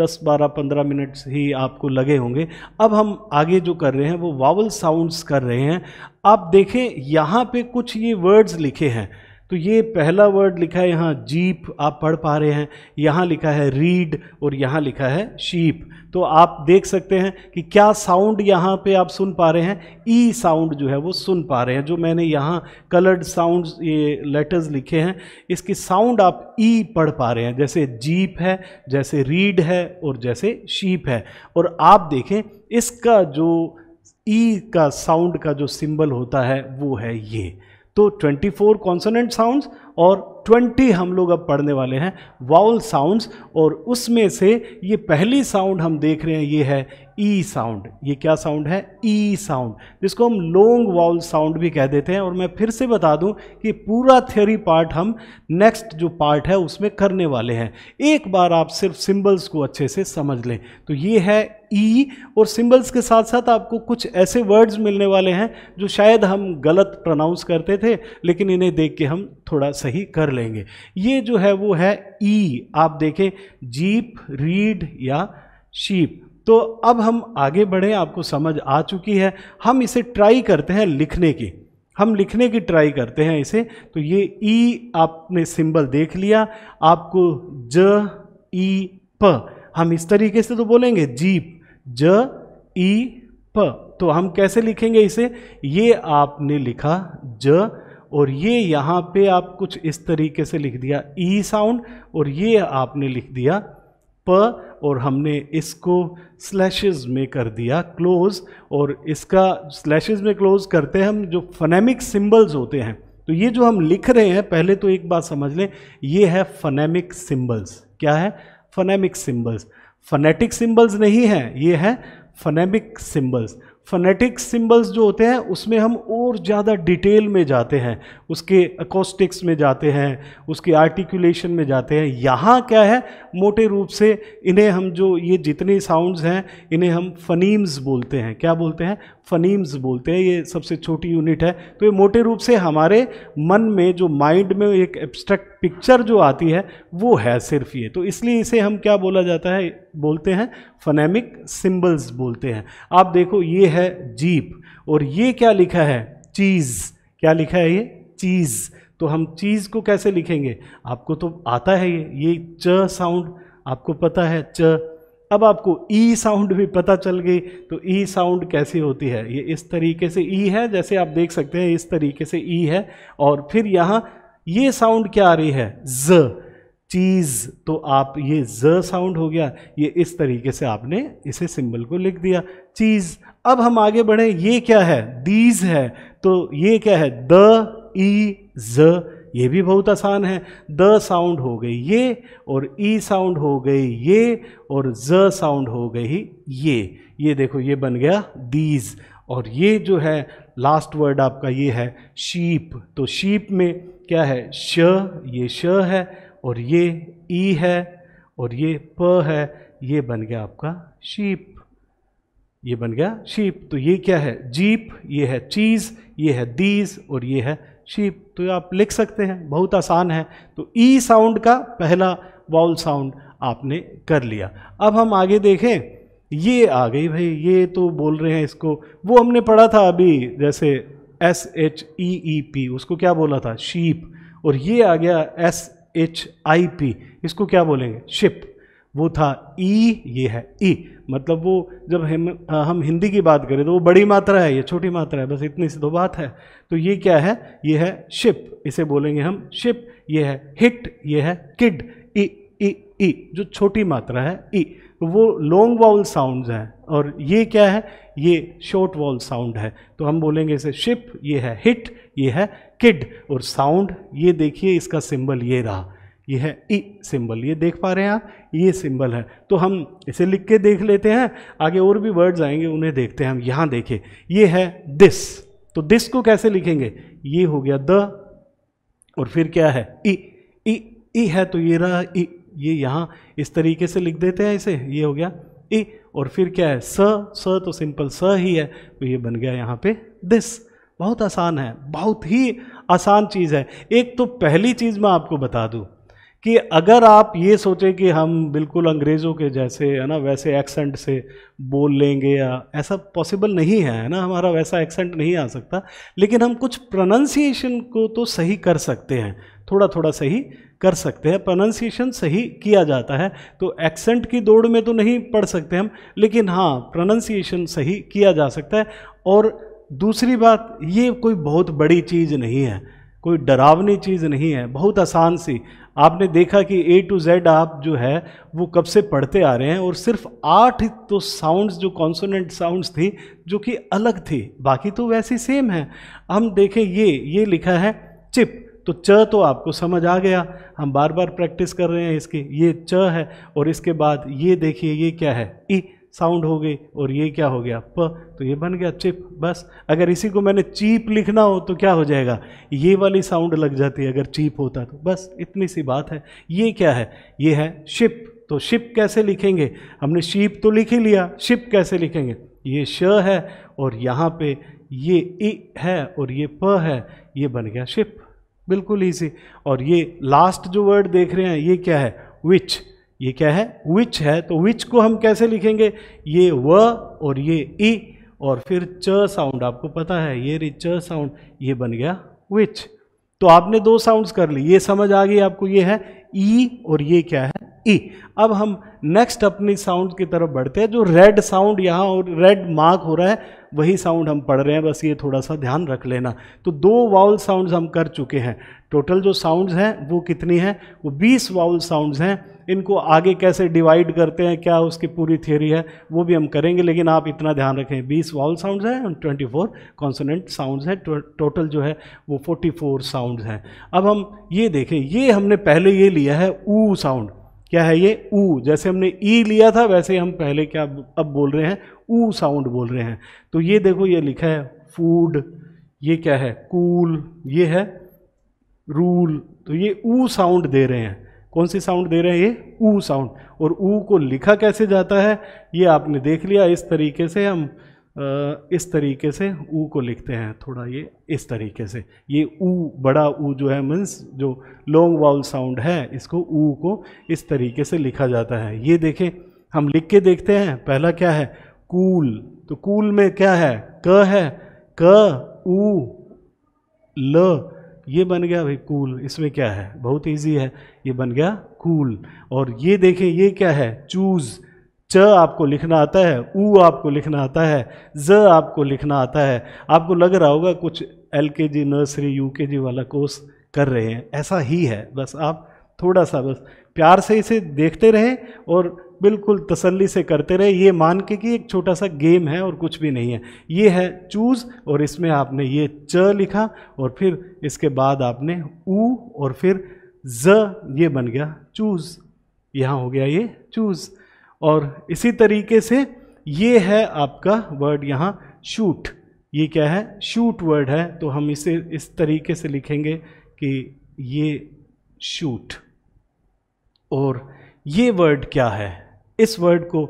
दस बारह पंद्रह मिनट्स ही आपको लगे होंगे अब हम आगे जो कर रहे हैं वो वावल साउंड्स कर रहे हैं आप देखें यहाँ पे कुछ ये वर्ड्स लिखे हैं तो ये पहला वर्ड लिखा है यहाँ जीप आप पढ़ पा रहे हैं यहाँ लिखा है रीड और यहाँ लिखा है शीप तो आप देख सकते हैं कि क्या साउंड यहाँ पे आप सुन पा रहे हैं ई e साउंड जो है वो सुन पा रहे हैं जो मैंने यहाँ कलर्ड साउंड ये लेटर्स लिखे हैं इसकी साउंड आप ई e पढ़ पा रहे हैं जैसे जीप है जैसे रीड है और जैसे शीप है और आप देखें इसका जो ई e का साउंड का जो सिंबल होता है वो है ये तो 24 कॉन्सोनेंट साउंड्स और 20 हम लोग अब पढ़ने वाले हैं वाउल साउंड्स और उसमें से ये पहली साउंड हम देख रहे हैं ये है ई e साउंड ये क्या साउंड है ई e साउंड जिसको हम लॉन्ग वाउल साउंड भी कह देते हैं और मैं फिर से बता दूं कि पूरा थ्योरी पार्ट हम नेक्स्ट जो पार्ट है उसमें करने वाले हैं एक बार आप सिर्फ सिंबल्स को अच्छे से समझ लें तो ये है ई e, और सिंबल्स के साथ साथ आपको कुछ ऐसे वर्ड्स मिलने वाले हैं जो शायद हम गलत प्रोनाउंस करते थे लेकिन इन्हें देख के हम थोड़ा सही कर लेंगे ये जो है वो है ई आप देखें जीप रीड या शीप तो अब हम आगे बढ़े आपको समझ आ चुकी है हम इसे ट्राई करते हैं लिखने की हम लिखने की ट्राई करते हैं इसे तो ये ई आपने सिंबल देख लिया आपको ज ई प हम इस तरीके से तो बोलेंगे जीप ज ई प तो हम कैसे लिखेंगे इसे ये आपने लिखा ज और ये यहाँ पे आप कुछ इस तरीके से लिख दिया ई e साउंड और ये आपने लिख दिया प और हमने इसको स्लैशेस में कर दिया क्लोज और इसका स्लैशेस में क्लोज करते हैं हम जो फनेमिक सिंबल्स होते हैं तो ये जो हम लिख रहे हैं पहले तो एक बात समझ लें ये है फनेमिक सिंबल्स क्या है फनेमिक सिंबल्स फनेटिक सिंबल्स नहीं है ये है फनेमिक सिंबल्स फनेटिक सिम्बल्स जो होते हैं उसमें हम और ज़्यादा डिटेल में जाते हैं उसके अकोस्टिक्स में जाते हैं उसके आर्टिकुलेशन में जाते हैं यहाँ क्या है मोटे रूप से इन्हें हम जो ये जितने साउंड्स हैं इन्हें हम फनीम्स बोलते हैं क्या बोलते हैं फनीम्स बोलते हैं ये सबसे छोटी यूनिट है तो ये मोटे रूप से हमारे मन में जो माइंड में एक एब्स्ट्रैक्ट पिक्चर जो आती है वो है सिर्फ ये तो इसलिए इसे हम क्या बोला जाता है बोलते हैं फनेमिक सिम्बल्स बोलते हैं आप देखो ये है जीप और ये क्या लिखा है चीज़ क्या लिखा है ये चीज़ तो हम चीज़ को कैसे लिखेंगे आपको तो आता है ये ये च साउंड आपको पता है च अब आपको ई e साउंड भी पता चल गई तो ई e साउंड कैसी होती है ये इस तरीके से ई e है जैसे आप देख सकते हैं इस तरीके से ई है और फिर यहाँ ये साउंड क्या आ रही है ज चीज़ तो आप ये ज साउंड हो गया ये इस तरीके से आपने इसे सिंबल को लिख दिया चीज़ अब हम आगे बढ़े ये क्या है दीज है तो ये क्या है द ई ज ये भी बहुत आसान है द साउंड हो गई ये और ई साउंड हो गई ये और ज साउंड हो गई ये ये देखो ये बन गया दीज और ये जो है लास्ट वर्ड आपका ये है शीप तो शीप में क्या है श ये श है और ये ई है और ये प है ये बन गया आपका शीप ये बन गया शीप तो ये क्या है जीप ये है चीज़ ये है दीज और ये है शीप तो आप लिख सकते हैं बहुत आसान है तो ई e साउंड का पहला वाउल साउंड आपने कर लिया अब हम आगे देखें ये आ गई भाई ये तो बोल रहे हैं इसको वो हमने पढ़ा था अभी जैसे S H E E P उसको क्या बोला था शीप और ये आ गया एस एच आई पी इसको क्या बोलेंगे शिप वो था ई ये है ई मतलब वो जब हम हम हिंदी की बात करें तो वो बड़ी मात्रा है ये छोटी मात्रा है बस इतनी सी तो बात है तो ये क्या है ये है शिप इसे बोलेंगे हम शिप ये है हिट ये है किड ई ई ई जो छोटी मात्रा है ई तो वो लॉन्ग वाउल साउंड्स हैं और ये क्या है ये शॉर्ट वॉल साउंड है तो हम बोलेंगे इसे शिप ये है हिट ये है किड और साउंड ये देखिए इसका सिंबल ये रहा ये है ई सिंबल ये देख पा रहे हैं आप ये सिंबल है तो हम इसे लिख के देख लेते हैं आगे और भी वर्ड्स आएंगे उन्हें देखते हैं हम यहाँ देखें ये है दिस तो दिस को कैसे लिखेंगे ये हो गया द और फिर क्या है ई ई ई है तो ये रहा ई ये यहाँ इस तरीके से लिख देते हैं इसे ये हो गया ई और फिर क्या है स स तो सिंपल स ही है तो ये बन गया यहाँ पे दिस बहुत आसान है बहुत ही आसान चीज़ है एक तो पहली चीज़ मैं आपको बता दूँ कि अगर आप ये सोचें कि हम बिल्कुल अंग्रेज़ों के जैसे है ना वैसे एक्सेंट से बोल लेंगे या ऐसा पॉसिबल नहीं है ना हमारा वैसा एक्सेंट नहीं आ सकता लेकिन हम कुछ प्रोनंसिएशन को तो सही कर सकते हैं थोड़ा थोड़ा सही कर सकते हैं प्रोनंसिएशन सही किया जाता है तो एक्सेंट की दौड़ में तो नहीं पढ़ सकते हम लेकिन हाँ प्रोनंसिएशन सही किया जा सकता है और दूसरी बात ये कोई बहुत बड़ी चीज़ नहीं है कोई डरावनी चीज़ नहीं है बहुत आसान सी आपने देखा कि ए टू जेड आप जो है वो कब से पढ़ते आ रहे हैं और सिर्फ आठ तो साउंड्स जो कॉन्सोनेंट साउंड्स थी जो कि अलग थी बाकी तो वैसी सेम है हम देखें ये ये लिखा है चिप तो च तो आपको समझ आ गया हम बार बार प्रैक्टिस कर रहे हैं इसकी ये च है और इसके बाद ये देखिए ये क्या है ई साउंड हो गई और ये क्या हो गया प तो ये बन गया चिप बस अगर इसी को मैंने चीप लिखना हो तो क्या हो जाएगा ये वाली साउंड लग जाती है अगर चीप होता तो बस इतनी सी बात है ये क्या है ये है शिप तो शिप कैसे लिखेंगे हमने शिप तो लिख ही लिया शिप कैसे लिखेंगे ये श है और यहाँ पे ये इ है और ये प है ये बन गया शिप बिल्कुल ईजी और ये लास्ट जो वर्ड देख रहे हैं ये क्या है विच ये क्या है विच है तो विच को हम कैसे लिखेंगे ये व और ये ई और फिर च साउंड आपको पता है ये रे च साउंड ये बन गया विच तो आपने दो साउंड्स कर ली ये समझ आ गई आपको ये है ई e और ये क्या है ई अब हम नेक्स्ट अपनी साउंड की तरफ बढ़ते हैं जो रेड साउंड यहाँ और रेड मार्क हो रहा है वही साउंड हम पढ़ रहे हैं बस ये थोड़ा सा ध्यान रख लेना तो दो वाउल साउंड्स हम कर चुके हैं टोटल जो साउंड्स हैं वो कितनी हैं वो 20 वाउल साउंड्स हैं इनको आगे कैसे डिवाइड करते हैं क्या उसकी पूरी थियोरी है वो भी हम करेंगे लेकिन आप इतना ध्यान रखें बीस वाउल साउंड्स हैं और ट्वेंटी फोर कॉन्सोनेंट साउंड हैं टोटल जो है वो फोर्टी फोर साउंड हैं अब हम ये देखें ये हमने पहले ये लिया है ऊ साउंड क्या है ये ऊ जैसे हमने ई लिया था वैसे हम पहले क्या अब बोल रहे हैं ऊ साउंड बोल रहे हैं तो ये देखो ये लिखा है फूड ये क्या है कूल ये है रूल तो ये ऊ साउंड दे रहे हैं कौन सी साउंड दे रहे हैं ये ऊ साउंड और ऊ को लिखा कैसे जाता है ये आपने देख लिया इस तरीके से हम इस तरीके से ऊ को लिखते हैं थोड़ा ये इस तरीके से ये ऊ बड़ा ऊ जो है मीन्स जो लॉन्ग वाउल साउंड है इसको ऊ को इस तरीके से लिखा जाता है ये देखें हम लिख के देखते हैं पहला क्या है कूल तो कूल में क्या है क है क ऊ ल ये बन गया भाई कूल इसमें क्या है बहुत इजी है ये बन गया कूल और ये देखें ये क्या है चूज़ च आपको लिखना आता है ऊ आपको लिखना आता है ज आपको लिखना आता है आपको लग रहा होगा कुछ एल के जी नर्सरी यू के जी वाला कोर्स कर रहे हैं ऐसा ही है बस आप थोड़ा सा बस प्यार से इसे देखते रहें और बिल्कुल तसल्ली से करते रहे ये मान के कि एक छोटा सा गेम है और कुछ भी नहीं है ये है चूज़ और इसमें आपने ये च लिखा और फिर इसके बाद आपने ऊ और फिर ज ये बन गया चूज़ यहाँ हो गया ये चूज़ और इसी तरीके से ये है आपका वर्ड यहाँ शूट ये क्या है शूट वर्ड है तो हम इसे इस तरीके से लिखेंगे कि ये शूट और ये वर्ड क्या है इस वर्ड को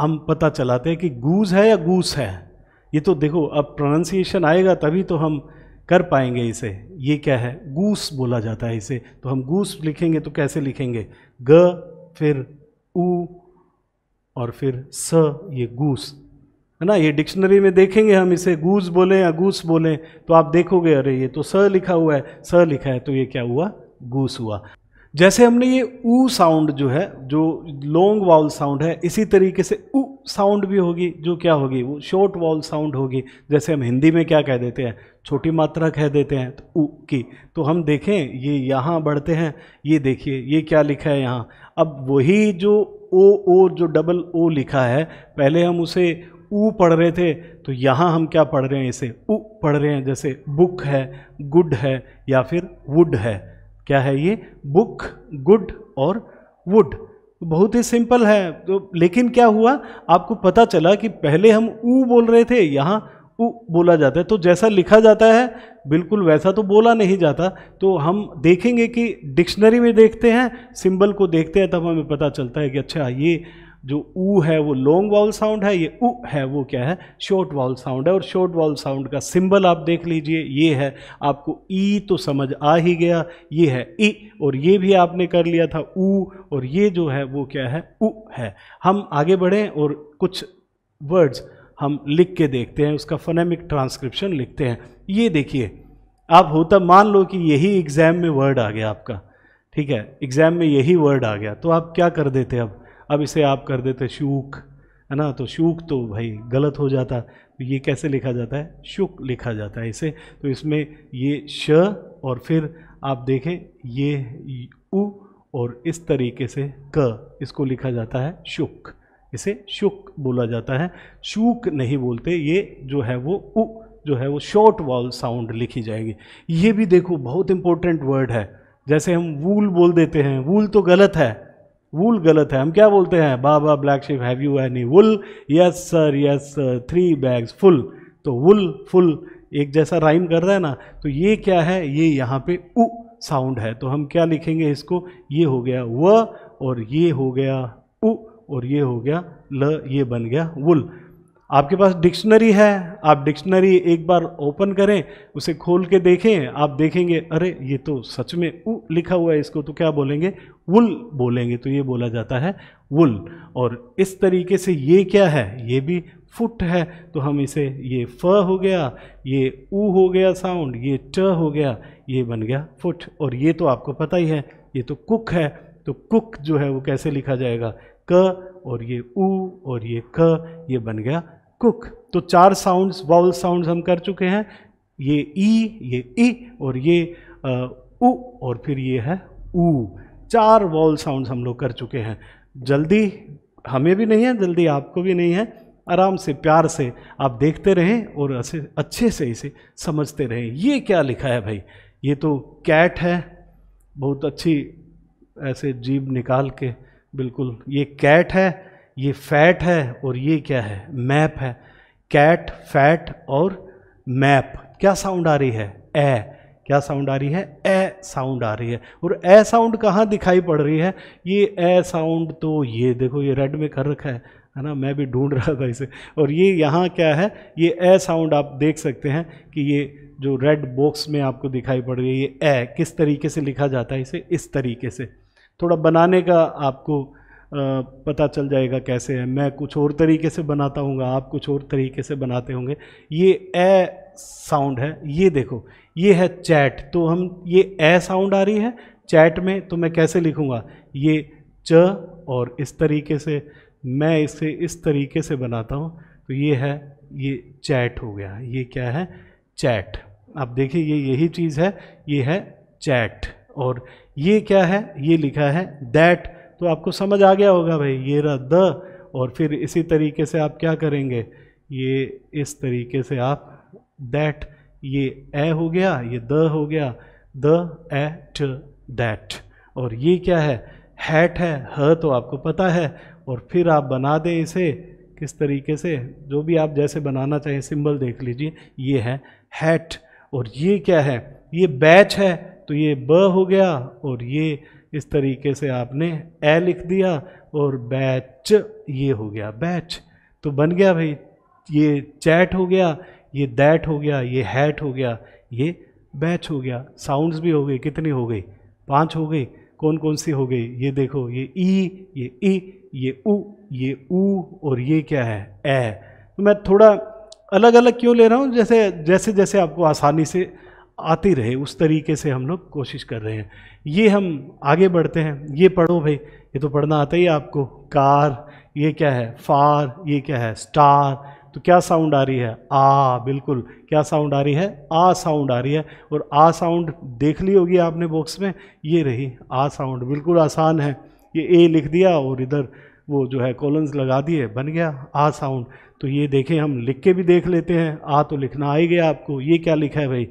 हम पता चलाते हैं कि गूज है या गूस है ये तो देखो अब प्रोनाउंसिएशन आएगा तभी तो हम कर पाएंगे इसे ये क्या है गूस बोला जाता है इसे तो हम गूस लिखेंगे तो कैसे लिखेंगे ग फिर उ और फिर स ये गूस है ना ये डिक्शनरी में देखेंगे हम इसे गूस बोलें या गूस बोलें तो आप देखोगे अरे ये तो स लिखा हुआ है स लिखा है तो ये क्या हुआ गूस हुआ जैसे हमने ये ऊ साउंड जो है जो लॉन्ग वाउल साउंड है इसी तरीके से ऊ साउंड भी होगी जो क्या होगी वो शॉर्ट वाउल साउंड होगी जैसे हम हिंदी में क्या कह देते हैं छोटी मात्रा कह देते हैं तो ऊ की तो हम देखें ये यहाँ बढ़ते हैं ये देखिए ये क्या लिखा है यहाँ अब वही जो ओ ओ जो डबल ओ लिखा है पहले हम उसे ऊ पढ़ रहे थे तो यहाँ हम क्या पढ़ रहे हैं इसे ऊ पढ़ रहे हैं जैसे बुक है गुड है या फिर वुड है क्या है ये बुक गुड और वुड तो बहुत ही सिंपल है तो लेकिन क्या हुआ आपको पता चला कि पहले हम ऊ बोल रहे थे यहाँ ऊ बोला जाता है तो जैसा लिखा जाता है बिल्कुल वैसा तो बोला नहीं जाता तो हम देखेंगे कि डिक्शनरी में देखते हैं सिंबल को देखते हैं तब हमें पता चलता है कि अच्छा ये जो ऊ है वो लॉन्ग वाउल साउंड है ये उ है वो क्या है शॉर्ट वाउल साउंड है और शॉर्ट वाउल साउंड का सिंबल आप देख लीजिए ये है आपको ई तो समझ आ ही गया ये है ई और ये भी आपने कर लिया था ऊ और ये जो है वो क्या है उ है हम आगे बढ़ें और कुछ वर्ड्स हम लिख के देखते हैं उसका फनेमिक ट्रांसक्रिप्शन लिखते हैं ये देखिए आप होता मान लो कि यही एग्ज़ाम में वर्ड आ गया आपका ठीक है एग्ज़ाम में यही वर्ड आ गया तो आप क्या कर देते अब अब इसे आप कर देते शूक है ना तो शूक तो भाई गलत हो जाता तो ये कैसे लिखा जाता है शुक लिखा जाता है इसे तो इसमें ये श और फिर आप देखें ये उ और इस तरीके से क इसको लिखा जाता है शुक इसे शुक बोला जाता है शूक नहीं बोलते ये जो है वो उ जो है वो शॉर्ट वॉल साउंड लिखी जाएगी ये भी देखो बहुत इंपॉर्टेंट वर्ड है जैसे हम वूल बोल देते हैं वूल तो गलत है वूल गलत है हम क्या बोलते हैं baa baa black sheep have you any wool yes sir yes sir three bags full तो वुल फुल एक जैसा राइम कर रहा है ना तो ये क्या है ये यहाँ पे उ साउंड है तो हम क्या लिखेंगे इसको ये हो गया व और ये हो गया उ और ये हो गया ल ये बन गया वुल आपके पास डिक्शनरी है आप डिक्शनरी एक बार ओपन करें उसे खोल के देखें आप देखेंगे अरे ये तो सच में उ लिखा हुआ है इसको तो क्या बोलेंगे वुल बोलेंगे तो ये बोला जाता है वुल और इस तरीके से ये क्या है ये भी फुट है तो हम इसे ये फ हो गया ये उ हो गया साउंड ये ट हो गया ये बन गया फुट और ये तो आपको पता ही है ये तो कुक है तो कुक जो है वो कैसे लिखा जाएगा क और ये उ और ये क ये बन गया कुक तो चार साउंड्स वाउल साउंड्स हम कर चुके हैं ये ई ये ई और ये उ और फिर ये है ऊ चार वाउल साउंड्स हम लोग कर चुके हैं जल्दी हमें भी नहीं है जल्दी आपको भी नहीं है आराम से प्यार से आप देखते रहें और ऐसे अच्छे से इसे समझते रहें ये क्या लिखा है भाई ये तो कैट है बहुत अच्छी ऐसे जीभ निकाल के बिल्कुल ये कैट है ये फैट है और ये क्या है मैप है कैट फैट और मैप क्या साउंड आ रही है ए क्या साउंड आ रही है ए साउंड आ रही है और ए साउंड कहाँ दिखाई पड़ रही है ये ए साउंड तो ये देखो ये रेड में कर रखा है है ना मैं भी ढूंढ रहा था इसे और ये यहाँ क्या है ये ए साउंड आप देख सकते हैं कि ये जो रेड बॉक्स में आपको दिखाई पड़ रही है ये ए किस तरीके से लिखा जाता है इसे इस तरीके से थोड़ा बनाने का आपको पता चल जाएगा कैसे है मैं कुछ और तरीके से बनाता हूँ आप कुछ और तरीके से बनाते होंगे ये ए साउंड है ये देखो ये है चैट तो हम ये ए साउंड आ रही है चैट में तो मैं कैसे लिखूँगा ये च और इस तरीके से मैं इसे इस तरीके से बनाता हूँ तो ये है ये चैट हो गया ये क्या है चैट आप देखिए ये यही चीज़ है ये है चैट और ये क्या है ये लिखा है दैट तो आपको समझ आ गया होगा भाई ये रहा द और फिर इसी तरीके से आप क्या करेंगे ये इस तरीके से आप दैट ये ए हो गया ये द हो गया द एट दैट और ये क्या है हैट है ह तो आपको पता है और फिर आप बना दें इसे किस तरीके से जो भी आप जैसे बनाना चाहें सिंबल देख लीजिए ये है हैट और ये क्या है ये बैच है तो ये ब हो गया और ये इस तरीके से आपने ए लिख दिया और बैच ये हो गया बैच तो बन गया भाई ये चैट हो गया ये दैट हो गया ये हैट हो गया ये बैच हो गया साउंड्स भी हो गए कितनी हो गई पांच हो गई कौन कौन सी हो गई ये देखो ये ई ये ई ये उ ये ऊ और ये क्या है ए तो मैं थोड़ा अलग अलग क्यों ले रहा हूँ जैसे जैसे जैसे आपको आसानी से आती रहे उस तरीके से हम लोग कोशिश कर रहे हैं ये हम आगे बढ़ते हैं ये पढ़ो भाई ये तो पढ़ना आता ही आपको कार ये क्या है फार ये क्या है स्टार तो क्या साउंड आ रही है आ बिल्कुल क्या साउंड आ रही है आ साउंड आ रही है और आ साउंड देख ली होगी आपने बॉक्स में ये रही आ साउंड बिल्कुल आसान है ये ए लिख दिया और इधर वो जो है कॉलन्स लगा दिए बन गया आ साउंड तो ये देखें हम लिख के भी देख लेते हैं आ तो लिखना आ ही गया आपको ये क्या लिखा है भाई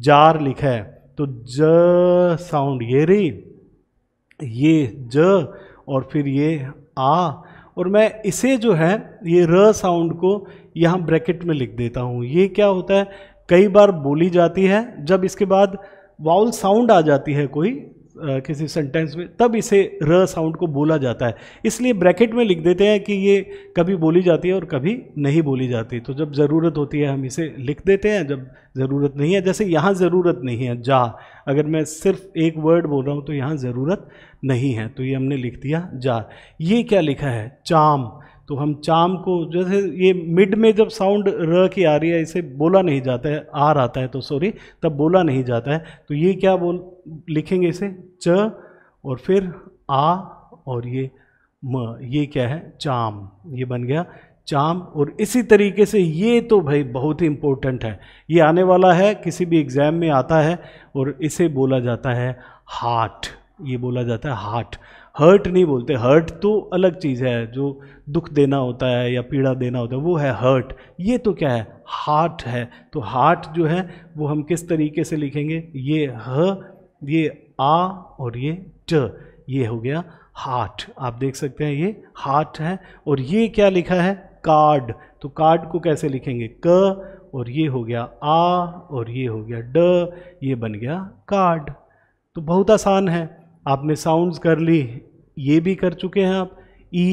जार लिखा है तो ज साउंड ये रही ये ज और फिर ये आ और मैं इसे जो है ये र साउंड को यहाँ ब्रैकेट में लिख देता हूँ ये क्या होता है कई बार बोली जाती है जब इसके बाद वाउल साउंड आ जाती है कोई किसी सेंटेंस में तब इसे र साउंड को बोला जाता है इसलिए ब्रैकेट में लिख देते हैं कि ये कभी बोली जाती है और कभी नहीं बोली जाती तो जब ज़रूरत होती है हम इसे लिख देते हैं जब ज़रूरत नहीं है जैसे यहाँ ज़रूरत नहीं है जा अगर मैं सिर्फ एक वर्ड बोल रहा हूँ तो यहाँ ज़रूरत नहीं है तो ये हमने लिख दिया जा ये क्या लिखा है चाम तो हम चाम को जैसे ये मिड में जब साउंड र की आ रही है इसे बोला नहीं जाता है आ रहा है तो सॉरी तब बोला नहीं जाता है तो ये क्या बोल लिखेंगे इसे च और फिर आ और ये म ये क्या है चाम ये बन गया चाम और इसी तरीके से ये तो भाई बहुत ही इम्पोर्टेंट है ये आने वाला है किसी भी एग्ज़ाम में आता है और इसे बोला जाता है हार्ट ये बोला जाता है हार्ट हर्ट नहीं बोलते हर्ट तो अलग चीज़ है जो दुख देना होता है या पीड़ा देना होता है वो है हर्ट ये तो क्या है हार्ट है तो हार्ट जो है वो हम किस तरीके से लिखेंगे ये ह ये आ और ये ट ये हो गया हार्ट आप देख सकते हैं ये हार्ट है और ये क्या लिखा है कार्ड तो कार्ड को कैसे लिखेंगे क और ये हो गया आ और ये हो गया ड ये बन गया कार्ड तो बहुत आसान है आपने साउंड्स कर ली ये भी कर चुके हैं आप ई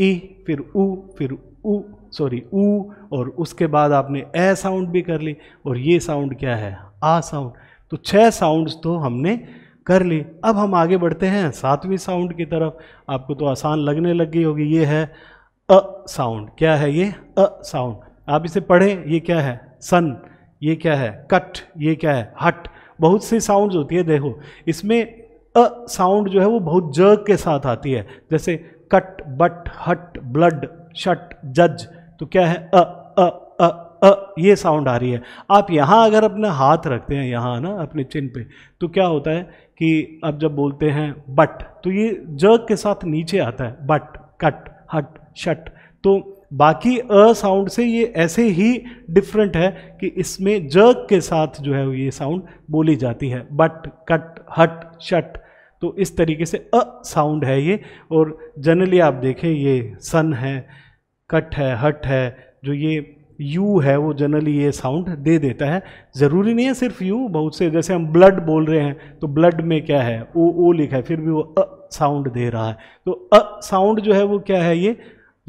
ई फिर उ फिर उ सॉरी ऊ और उसके बाद आपने ए साउंड भी कर ली और ये साउंड क्या है आ साउंड तो छह साउंड्स तो हमने कर ली अब हम आगे बढ़ते हैं सातवीं साउंड की तरफ आपको तो आसान लगने लग गई होगी ये है अ साउंड क्या है ये अ साउंड आप इसे पढ़ें ये क्या है सन ये क्या है कट ये क्या है हट बहुत सी साउंड्स होती है देखो इसमें अ साउंड जो है वो बहुत ज के साथ आती है जैसे cut but hut blood shut जज तो क्या है अ अ अ अ ये साउंड आ रही है आप यहाँ अगर अपना हाथ रखते हैं यहाँ ना अपने चिन पे तो क्या होता है कि अब जब बोलते हैं बट तो ये ज के साथ नीचे आता है बट कट हट शट तो बाकी अ साउंड से ये ऐसे ही डिफरेंट है कि इसमें ज के साथ जो है ये साउंड बोली जाती है बट कट हट शट तो इस तरीके से अ साउंड है ये और जनरली आप देखें ये सन है कट है हट है जो ये यू है वो जनरली ये साउंड दे देता है ज़रूरी नहीं है सिर्फ यू बहुत से जैसे हम ब्लड बोल रहे हैं तो ब्लड में क्या है ओ ओ लिखा है फिर भी वो अ साउंड दे रहा है तो अ साउंड जो है वो क्या है ये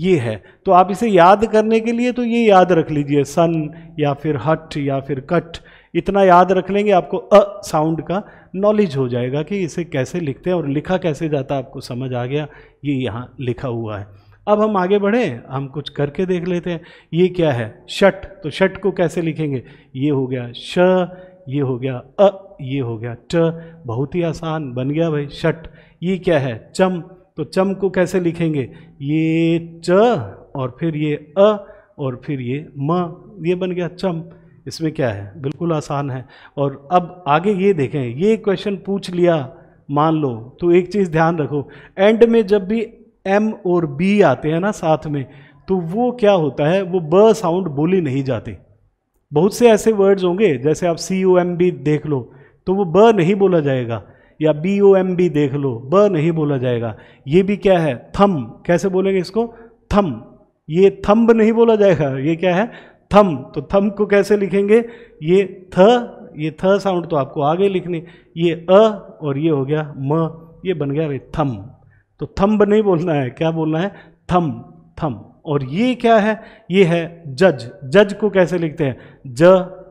ये है तो आप इसे याद करने के लिए तो ये याद रख लीजिए सन या फिर हट या फिर कट इतना याद रख लेंगे आपको अ साउंड का नॉलेज हो जाएगा कि इसे कैसे लिखते हैं और लिखा कैसे जाता आपको समझ आ गया ये यहाँ लिखा हुआ है अब हम आगे बढ़े हम कुछ करके देख लेते हैं ये क्या है शट तो शट को कैसे लिखेंगे ये हो गया श ये हो गया अ ये हो गया ट बहुत ही आसान बन गया भाई शट ये क्या है चम तो चम को कैसे लिखेंगे ये च और फिर ये अ और फिर ये म ये बन गया चम इसमें क्या है बिल्कुल आसान है और अब आगे ये देखें ये क्वेश्चन पूछ लिया मान लो तो एक चीज़ ध्यान रखो एंड में जब भी एम और बी आते हैं ना साथ में तो वो क्या होता है वो ब साउंड बोली नहीं जाती बहुत से ऐसे वर्ड्स होंगे जैसे आप सी ओ एम बी देख लो तो वो ब नहीं बोला जाएगा या बी ओ एम बी देख लो ब नहीं बोला जाएगा ये भी क्या है थम कैसे बोलेंगे इसको थम ये थम्ब नहीं बोला जाएगा ये क्या है थम तो थम को कैसे लिखेंगे ये थ ये थ साउंड तो आपको आगे लिखने ये अ और ये हो गया म ये बन गया रे थम तो थम्ब नहीं बोलना है क्या बोलना है थम थम और ये क्या है ये है जज जज को कैसे लिखते हैं ज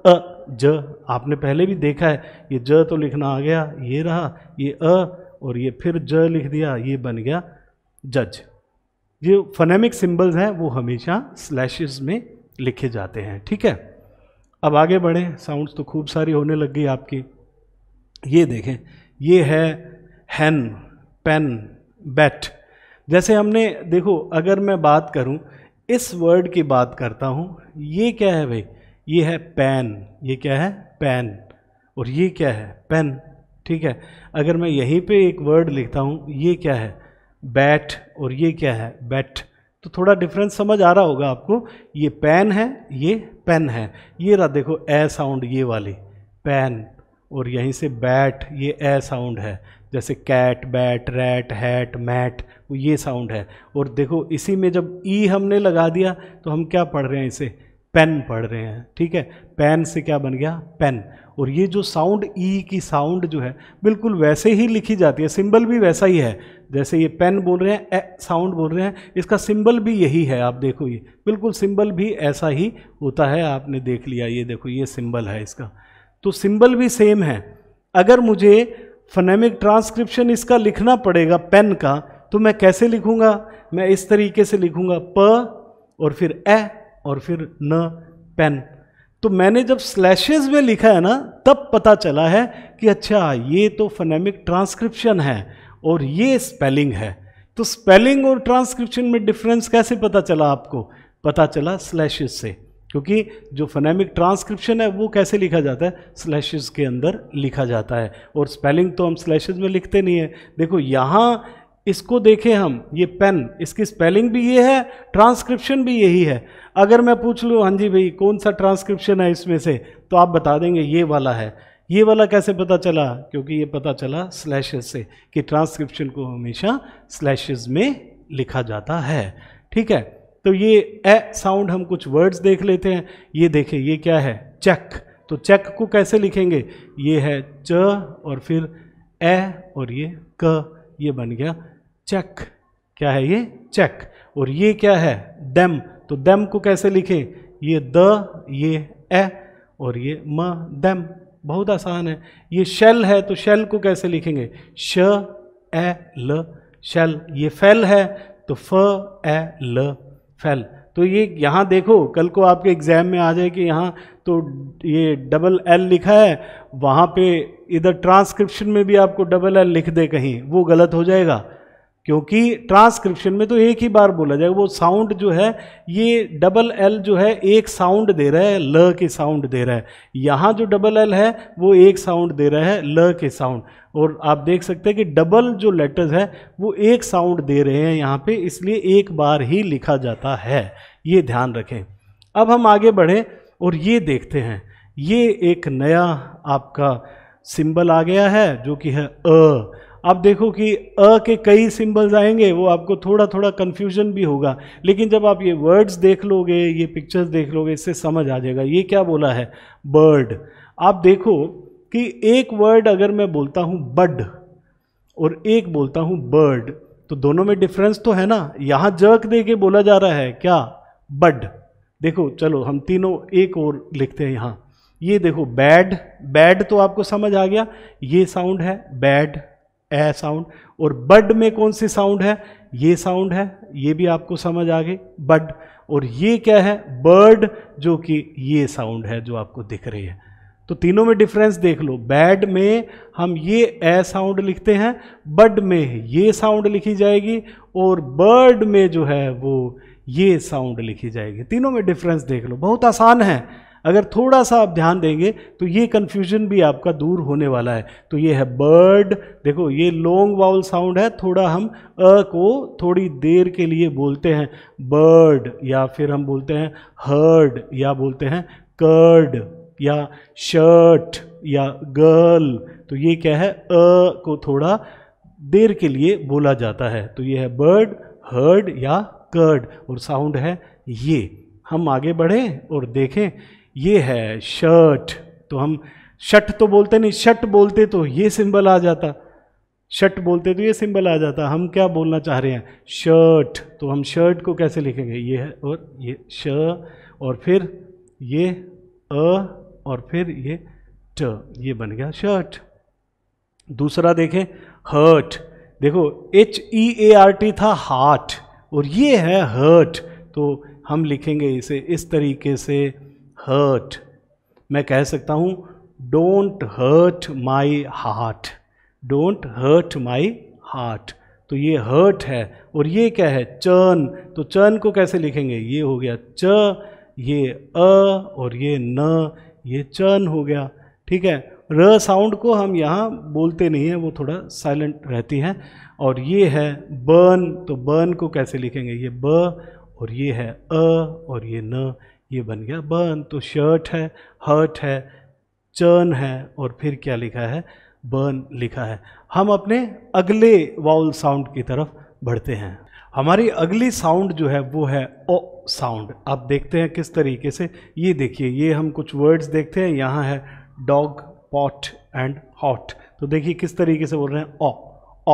अ ज आपने पहले भी देखा है ये ज तो लिखना आ गया ये रहा ये अ और ये फिर ज लिख दिया ये बन गया जज ये फनेमिक सिंबल्स हैं वो हमेशा स्लैशेस में लिखे जाते हैं ठीक है अब आगे बढ़ें साउंड्स तो खूब सारी होने लग गई आपकी ये देखें ये है हैन पेन बैट जैसे हमने देखो अगर मैं बात करूं इस वर्ड की बात करता हूं ये क्या है भाई ये है पेन ये क्या है पेन और ये क्या है पेन ठीक है अगर मैं यहीं पे एक वर्ड लिखता हूँ ये क्या है बैट और ये क्या है बैट तो थोड़ा डिफरेंस समझ आ रहा होगा आपको ये पेन है ये पेन है ये रहा देखो ए साउंड ये वाली पेन और यहीं से बैट ये ए साउंड है जैसे cat bat rat hat mat वो ये साउंड है और देखो इसी में जब ई e हमने लगा दिया तो हम क्या पढ़ रहे हैं इसे पेन पढ़ रहे हैं ठीक है पेन से क्या बन गया पेन और ये जो साउंड ई e की साउंड जो है बिल्कुल वैसे ही लिखी जाती है सिंबल भी वैसा ही है जैसे ये पेन बोल रहे हैं ए साउंड बोल रहे हैं इसका सिंबल भी यही है आप देखो ये बिल्कुल सिंबल भी ऐसा ही होता है आपने देख लिया ये देखो ये सिंबल है इसका तो सिंबल भी सेम है अगर मुझे फनेमिक ट्रांसक्रिप्शन इसका लिखना पड़ेगा पेन का तो मैं कैसे लिखूँगा मैं इस तरीके से लिखूँगा प और फिर ए और फिर न पेन तो मैंने जब स्लैशेज में लिखा है ना तब पता चला है कि अच्छा ये तो फनेमिक ट्रांसक्रिप्शन है और ये स्पेलिंग है तो स्पेलिंग और ट्रांसक्रिप्शन में डिफरेंस कैसे पता चला आपको पता चला स्लैशेज से क्योंकि जो फनेमिक ट्रांसक्रिप्शन है वो कैसे लिखा जाता है स्लैशेज के अंदर लिखा जाता है और स्पेलिंग तो हम स्लैशेज में लिखते नहीं है देखो यहाँ इसको देखें हम ये पेन इसकी स्पेलिंग भी ये है ट्रांसक्रिप्शन भी यही है अगर मैं पूछ लूँ हाँ जी भाई कौन सा ट्रांसक्रिप्शन है इसमें से तो आप बता देंगे ये वाला है ये वाला कैसे पता चला क्योंकि ये पता चला स्लैशेस से कि ट्रांसक्रिप्शन को हमेशा स्लैशेस में लिखा जाता है ठीक है तो ये ए साउंड हम कुछ वर्ड्स देख लेते हैं ये देखें ये क्या है चेक तो चेक को कैसे लिखेंगे ये है च और फिर ए और ये क ये बन गया चेक क्या है ये चेक और ये क्या है डेम तो डेम को कैसे लिखें ये द ये ए और ये म देम बहुत आसान है ये शेल है तो शेल को कैसे लिखेंगे श ए ल शेल ये फेल है तो फ ए ल फेल तो ये यहाँ देखो कल को आपके एग्ज़ाम में आ जाए कि यहाँ तो ये डबल एल लिखा है वहाँ पे इधर ट्रांसक्रिप्शन में भी आपको डबल एल लिख दे कहीं वो गलत हो जाएगा क्योंकि ट्रांसक्रिप्शन में तो एक ही बार बोला जाएगा वो साउंड जो है ये डबल एल जो है एक साउंड दे रहा है ल के साउंड दे रहा है यहाँ जो डबल एल है वो एक साउंड दे रहा है ल के साउंड और आप देख सकते हैं कि डबल जो लेटर्स है वो एक साउंड दे रहे हैं यहाँ पे इसलिए एक बार ही लिखा जाता है ये ध्यान रखें अब हम आगे बढ़ें और ये देखते हैं ये एक नया आपका सिंबल आ गया है जो कि है अ आप देखो कि अ के कई सिंबल्स आएंगे वो आपको थोड़ा थोड़ा कन्फ्यूजन भी होगा लेकिन जब आप ये वर्ड्स देख लोगे ये पिक्चर्स देख लोगे इससे समझ आ जाएगा ये क्या बोला है बर्ड आप देखो कि एक वर्ड अगर मैं बोलता हूँ बड और एक बोलता हूँ बर्ड तो दोनों में डिफरेंस तो है ना यहाँ जर्क दे के बोला जा रहा है क्या बड देखो चलो हम तीनों एक और लिखते हैं यहाँ ये देखो बैड बैड तो आपको समझ आ गया ये साउंड है बैड ए साउंड और बड में कौन सी साउंड है ये साउंड है ये भी आपको समझ आ गई बड और ये क्या है बर्ड जो कि ये साउंड है जो आपको दिख रही है तो तीनों में डिफरेंस देख लो बैड में हम ये ए साउंड लिखते हैं बड में ये साउंड लिखी जाएगी और बर्ड में जो है वो ये साउंड लिखी जाएगी तीनों में डिफरेंस देख लो बहुत आसान है अगर थोड़ा सा आप ध्यान देंगे तो ये कन्फ्यूजन भी आपका दूर होने वाला है तो ये है बर्ड देखो ये लॉन्ग वाउल साउंड है थोड़ा हम अ को थोड़ी देर के लिए बोलते हैं बर्ड या फिर हम बोलते हैं हर्ड या बोलते हैं कर्ड या शर्ट या गर्ल तो ये क्या है अ को थोड़ा देर के लिए बोला जाता है तो ये है बर्ड हर्ड या कर्ड और साउंड है ये हम आगे बढ़ें और देखें ये है शर्ट तो हम शट तो बोलते नहीं शट बोलते तो ये सिंबल आ जाता शट बोलते तो ये सिंबल आ जाता हम क्या बोलना चाह रहे हैं शर्ट तो हम शर्ट को कैसे लिखेंगे ये है और ये श और फिर ये अ और फिर ये ट ये बन गया शर्ट दूसरा देखें हर्ट देखो H E A R T था हार्ट और ये है हर्ट तो हम लिखेंगे इसे इस तरीके से हर्ट मैं कह सकता हूँ don't hurt my heart don't hurt my heart तो ये हर्ट है और ये क्या है चर्न तो चर्न को कैसे लिखेंगे ये हो गया च ये अ और ये न ये चर्न हो गया ठीक है र साउंड को हम यहाँ बोलते नहीं हैं वो थोड़ा साइलेंट रहती हैं और ये है बर्न तो बर्न को कैसे लिखेंगे ये ब और ये है अ और ये न ये बन गया बर्न तो शर्ट है हर्ट है चर्न है और फिर क्या लिखा है बर्न लिखा है हम अपने अगले वाउल साउंड की तरफ बढ़ते हैं हमारी अगली साउंड जो है वो है ओ साउंड आप देखते हैं किस तरीके से ये देखिए ये हम कुछ वर्ड्स देखते हैं यहाँ है डॉग पॉट एंड हॉट तो देखिए किस तरीके से बोल रहे हैं ओ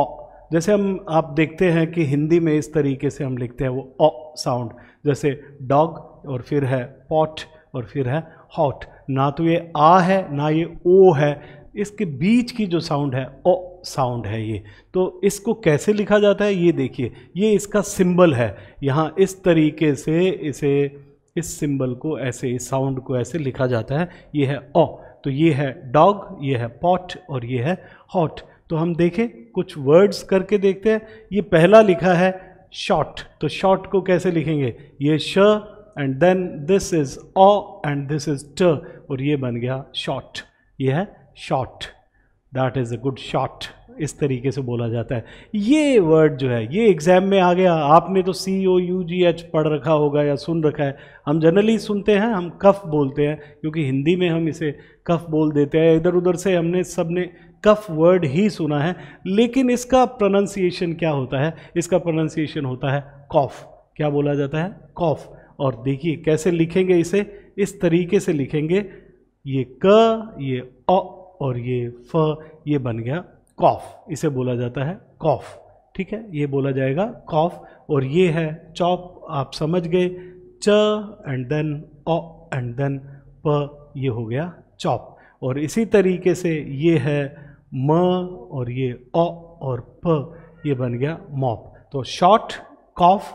ओ जैसे हम आप देखते हैं कि हिंदी में इस तरीके से हम लिखते हैं वो ओ साउंड जैसे डॉग और फिर है पॉट और फिर है हॉट ना तो ये आ है ना ये ओ है इसके बीच की जो साउंड है ओ साउंड है ये तो इसको कैसे लिखा जाता है ये देखिए ये इसका सिंबल है यहाँ इस तरीके से इसे इस सिंबल को ऐसे इस साउंड को ऐसे लिखा जाता है ये है ओ तो ये है डॉग ये है पॉट और ये है हॉट तो हम देखें कुछ वर्ड्स करके देखते हैं ये पहला लिखा है शॉट तो शॉट को कैसे लिखेंगे ये श एंड देन दिस इज अ एंड दिस इज ट और ये बन गया शॉट ये है shot that is a good shot इस तरीके से बोला जाता है ये वर्ड जो है ये एग्ज़ाम में आ गया आपने तो सी ओ यू जी एच पढ़ रखा होगा या सुन रखा है हम जनरली सुनते हैं हम कफ़ बोलते हैं क्योंकि हिंदी में हम इसे कफ़ बोल देते हैं इधर उधर से हमने सब ने कफ वर्ड ही सुना है लेकिन इसका प्रोनाउंसिएशन क्या होता है इसका प्रोनाउंसिएशन होता है कॉफ़ क्या बोला जाता है कॉफ़ और देखिए कैसे लिखेंगे इसे इस तरीके से लिखेंगे ये क ये अ और ये फ ये बन गया कॉफ इसे बोला जाता है कॉफ ठीक है ये बोला जाएगा कॉफ और ये है चॉप आप समझ गए च एंड देन अ एंड देन प ये हो गया चॉप और इसी तरीके से ये है म और ये अ और प ये बन गया मॉप तो short cough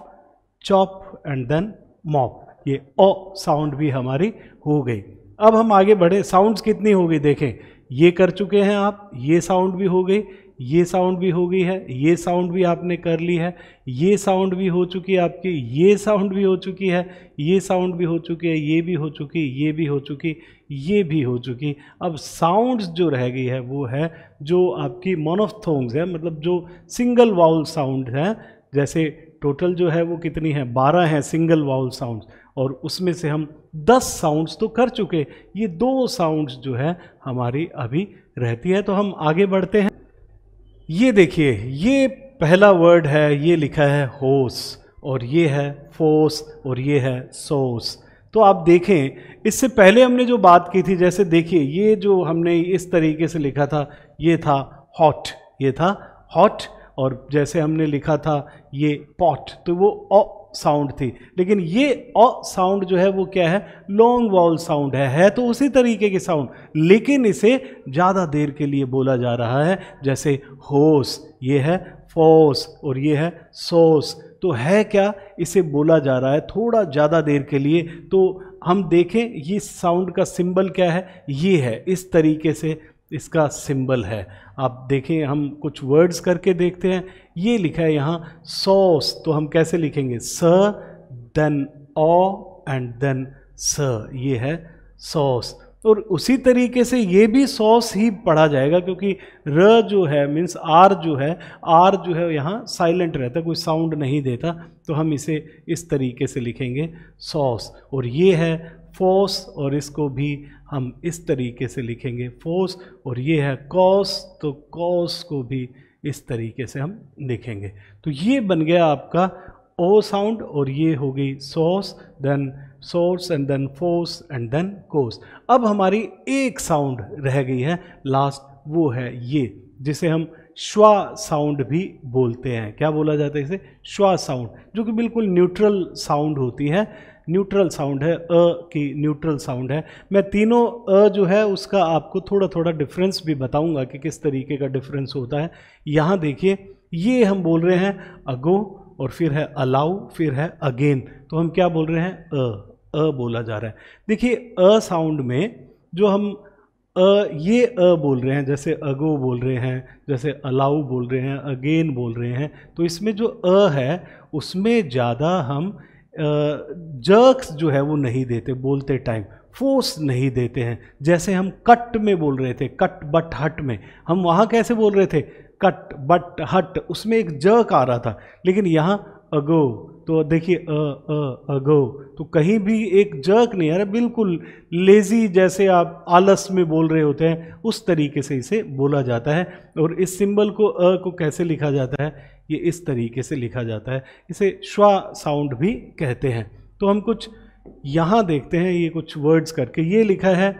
chop and then mop ये ओ साउंड भी हमारी हो गई अब हम आगे बढ़े साउंड्स कितनी हो गई देखें ये कर चुके हैं आप ये साउंड भी हो गई ये साउंड भी हो गई है ये साउंड भी आपने कर ली है ये साउंड भी हो चुकी है आपकी ये साउंड भी हो चुकी है ये साउंड भी हो चुकी है ये भी हो चुकी ये भी हो चुकी ये भी हो चुकी अब साउंड्स जो रह गई है वो है जो आपकी मोनोथोंग्स है मतलब जो सिंगल वाउल साउंड है जैसे टोटल जो है वो कितनी है बारह हैं सिंगल वाउल साउंड्स और उसमें से हम दस साउंड्स तो कर चुके ये दो साउंड्स जो है हमारी अभी रहती है तो हम आगे बढ़ते हैं ये देखिए ये पहला वर्ड है ये लिखा है होस और ये है फोस और ये है सोस तो आप देखें इससे पहले हमने जो बात की थी जैसे देखिए ये जो हमने इस तरीके से लिखा था ये था हॉट ये था हॉट और जैसे हमने लिखा था ये पॉट तो वो अ साउंड थी लेकिन ये अ साउंड जो है वो क्या है लॉन्ग वॉल साउंड है है तो उसी तरीके की साउंड लेकिन इसे ज़्यादा देर के लिए बोला जा रहा है जैसे होस ये है फोस और ये है सोस तो है क्या इसे बोला जा रहा है थोड़ा ज़्यादा देर के लिए तो हम देखें ये साउंड का सिंबल क्या है ये है इस तरीके से इसका सिंबल है आप देखें हम कुछ वर्ड्स करके देखते हैं ये लिखा है यहाँ सॉस तो हम कैसे लिखेंगे स देन ओ एंड देन स ये है सॉस और उसी तरीके से ये भी सॉस ही पढ़ा जाएगा क्योंकि र जो है मीन्स आर जो है आर जो है यहाँ साइलेंट रहता कोई साउंड नहीं देता तो हम इसे इस तरीके से लिखेंगे सॉस और ये है फोस और इसको भी हम इस तरीके से लिखेंगे फोस और ये है कॉस तो कॉस को भी इस तरीके से हम देखेंगे तो ये बन गया आपका ओ साउंड और ये हो गई sauce then source and then force and then course अब हमारी एक साउंड रह गई है लास्ट वो है ये जिसे हम श्वा साउंड भी बोलते हैं क्या बोला जाता है इसे श्वा साउंड जो कि बिल्कुल न्यूट्रल साउंड होती है न्यूट्रल साउंड है अ की न्यूट्रल साउंड है मैं तीनों अ जो है उसका आपको थोड़ा थोड़ा डिफरेंस भी बताऊंगा कि किस तरीके का डिफरेंस होता है यहाँ देखिए ये हम बोल रहे हैं अगो और फिर है अलाउ फिर है अगेन तो हम क्या बोल रहे हैं अ अ बोला जा रहा है देखिए अ साउंड में जो हम अ ये अ बोल रहे हैं जैसे अगो बोल रहे हैं जैसे अलाउ बोल रहे हैं अगेन बोल रहे हैं तो इसमें जो अ है उसमें ज़्यादा हम जर्क्स जो है वो नहीं देते बोलते टाइम फोर्स नहीं देते हैं जैसे हम कट में बोल रहे थे कट बट हट में हम वहाँ कैसे बोल रहे थे कट बट हट उसमें एक जर्क आ रहा था लेकिन यहाँ अगो तो देखिए अ अ अगो तो कहीं भी एक जर्क नहीं आ रहा बिल्कुल लेज़ी जैसे आप आलस में बोल रहे होते हैं उस तरीके से इसे बोला जाता है और इस सिंबल को अ को कैसे लिखा जाता है ये इस तरीके से लिखा जाता है इसे श्वा साउंड भी कहते हैं तो हम कुछ यहाँ देखते हैं ये कुछ वर्ड्स करके ये लिखा है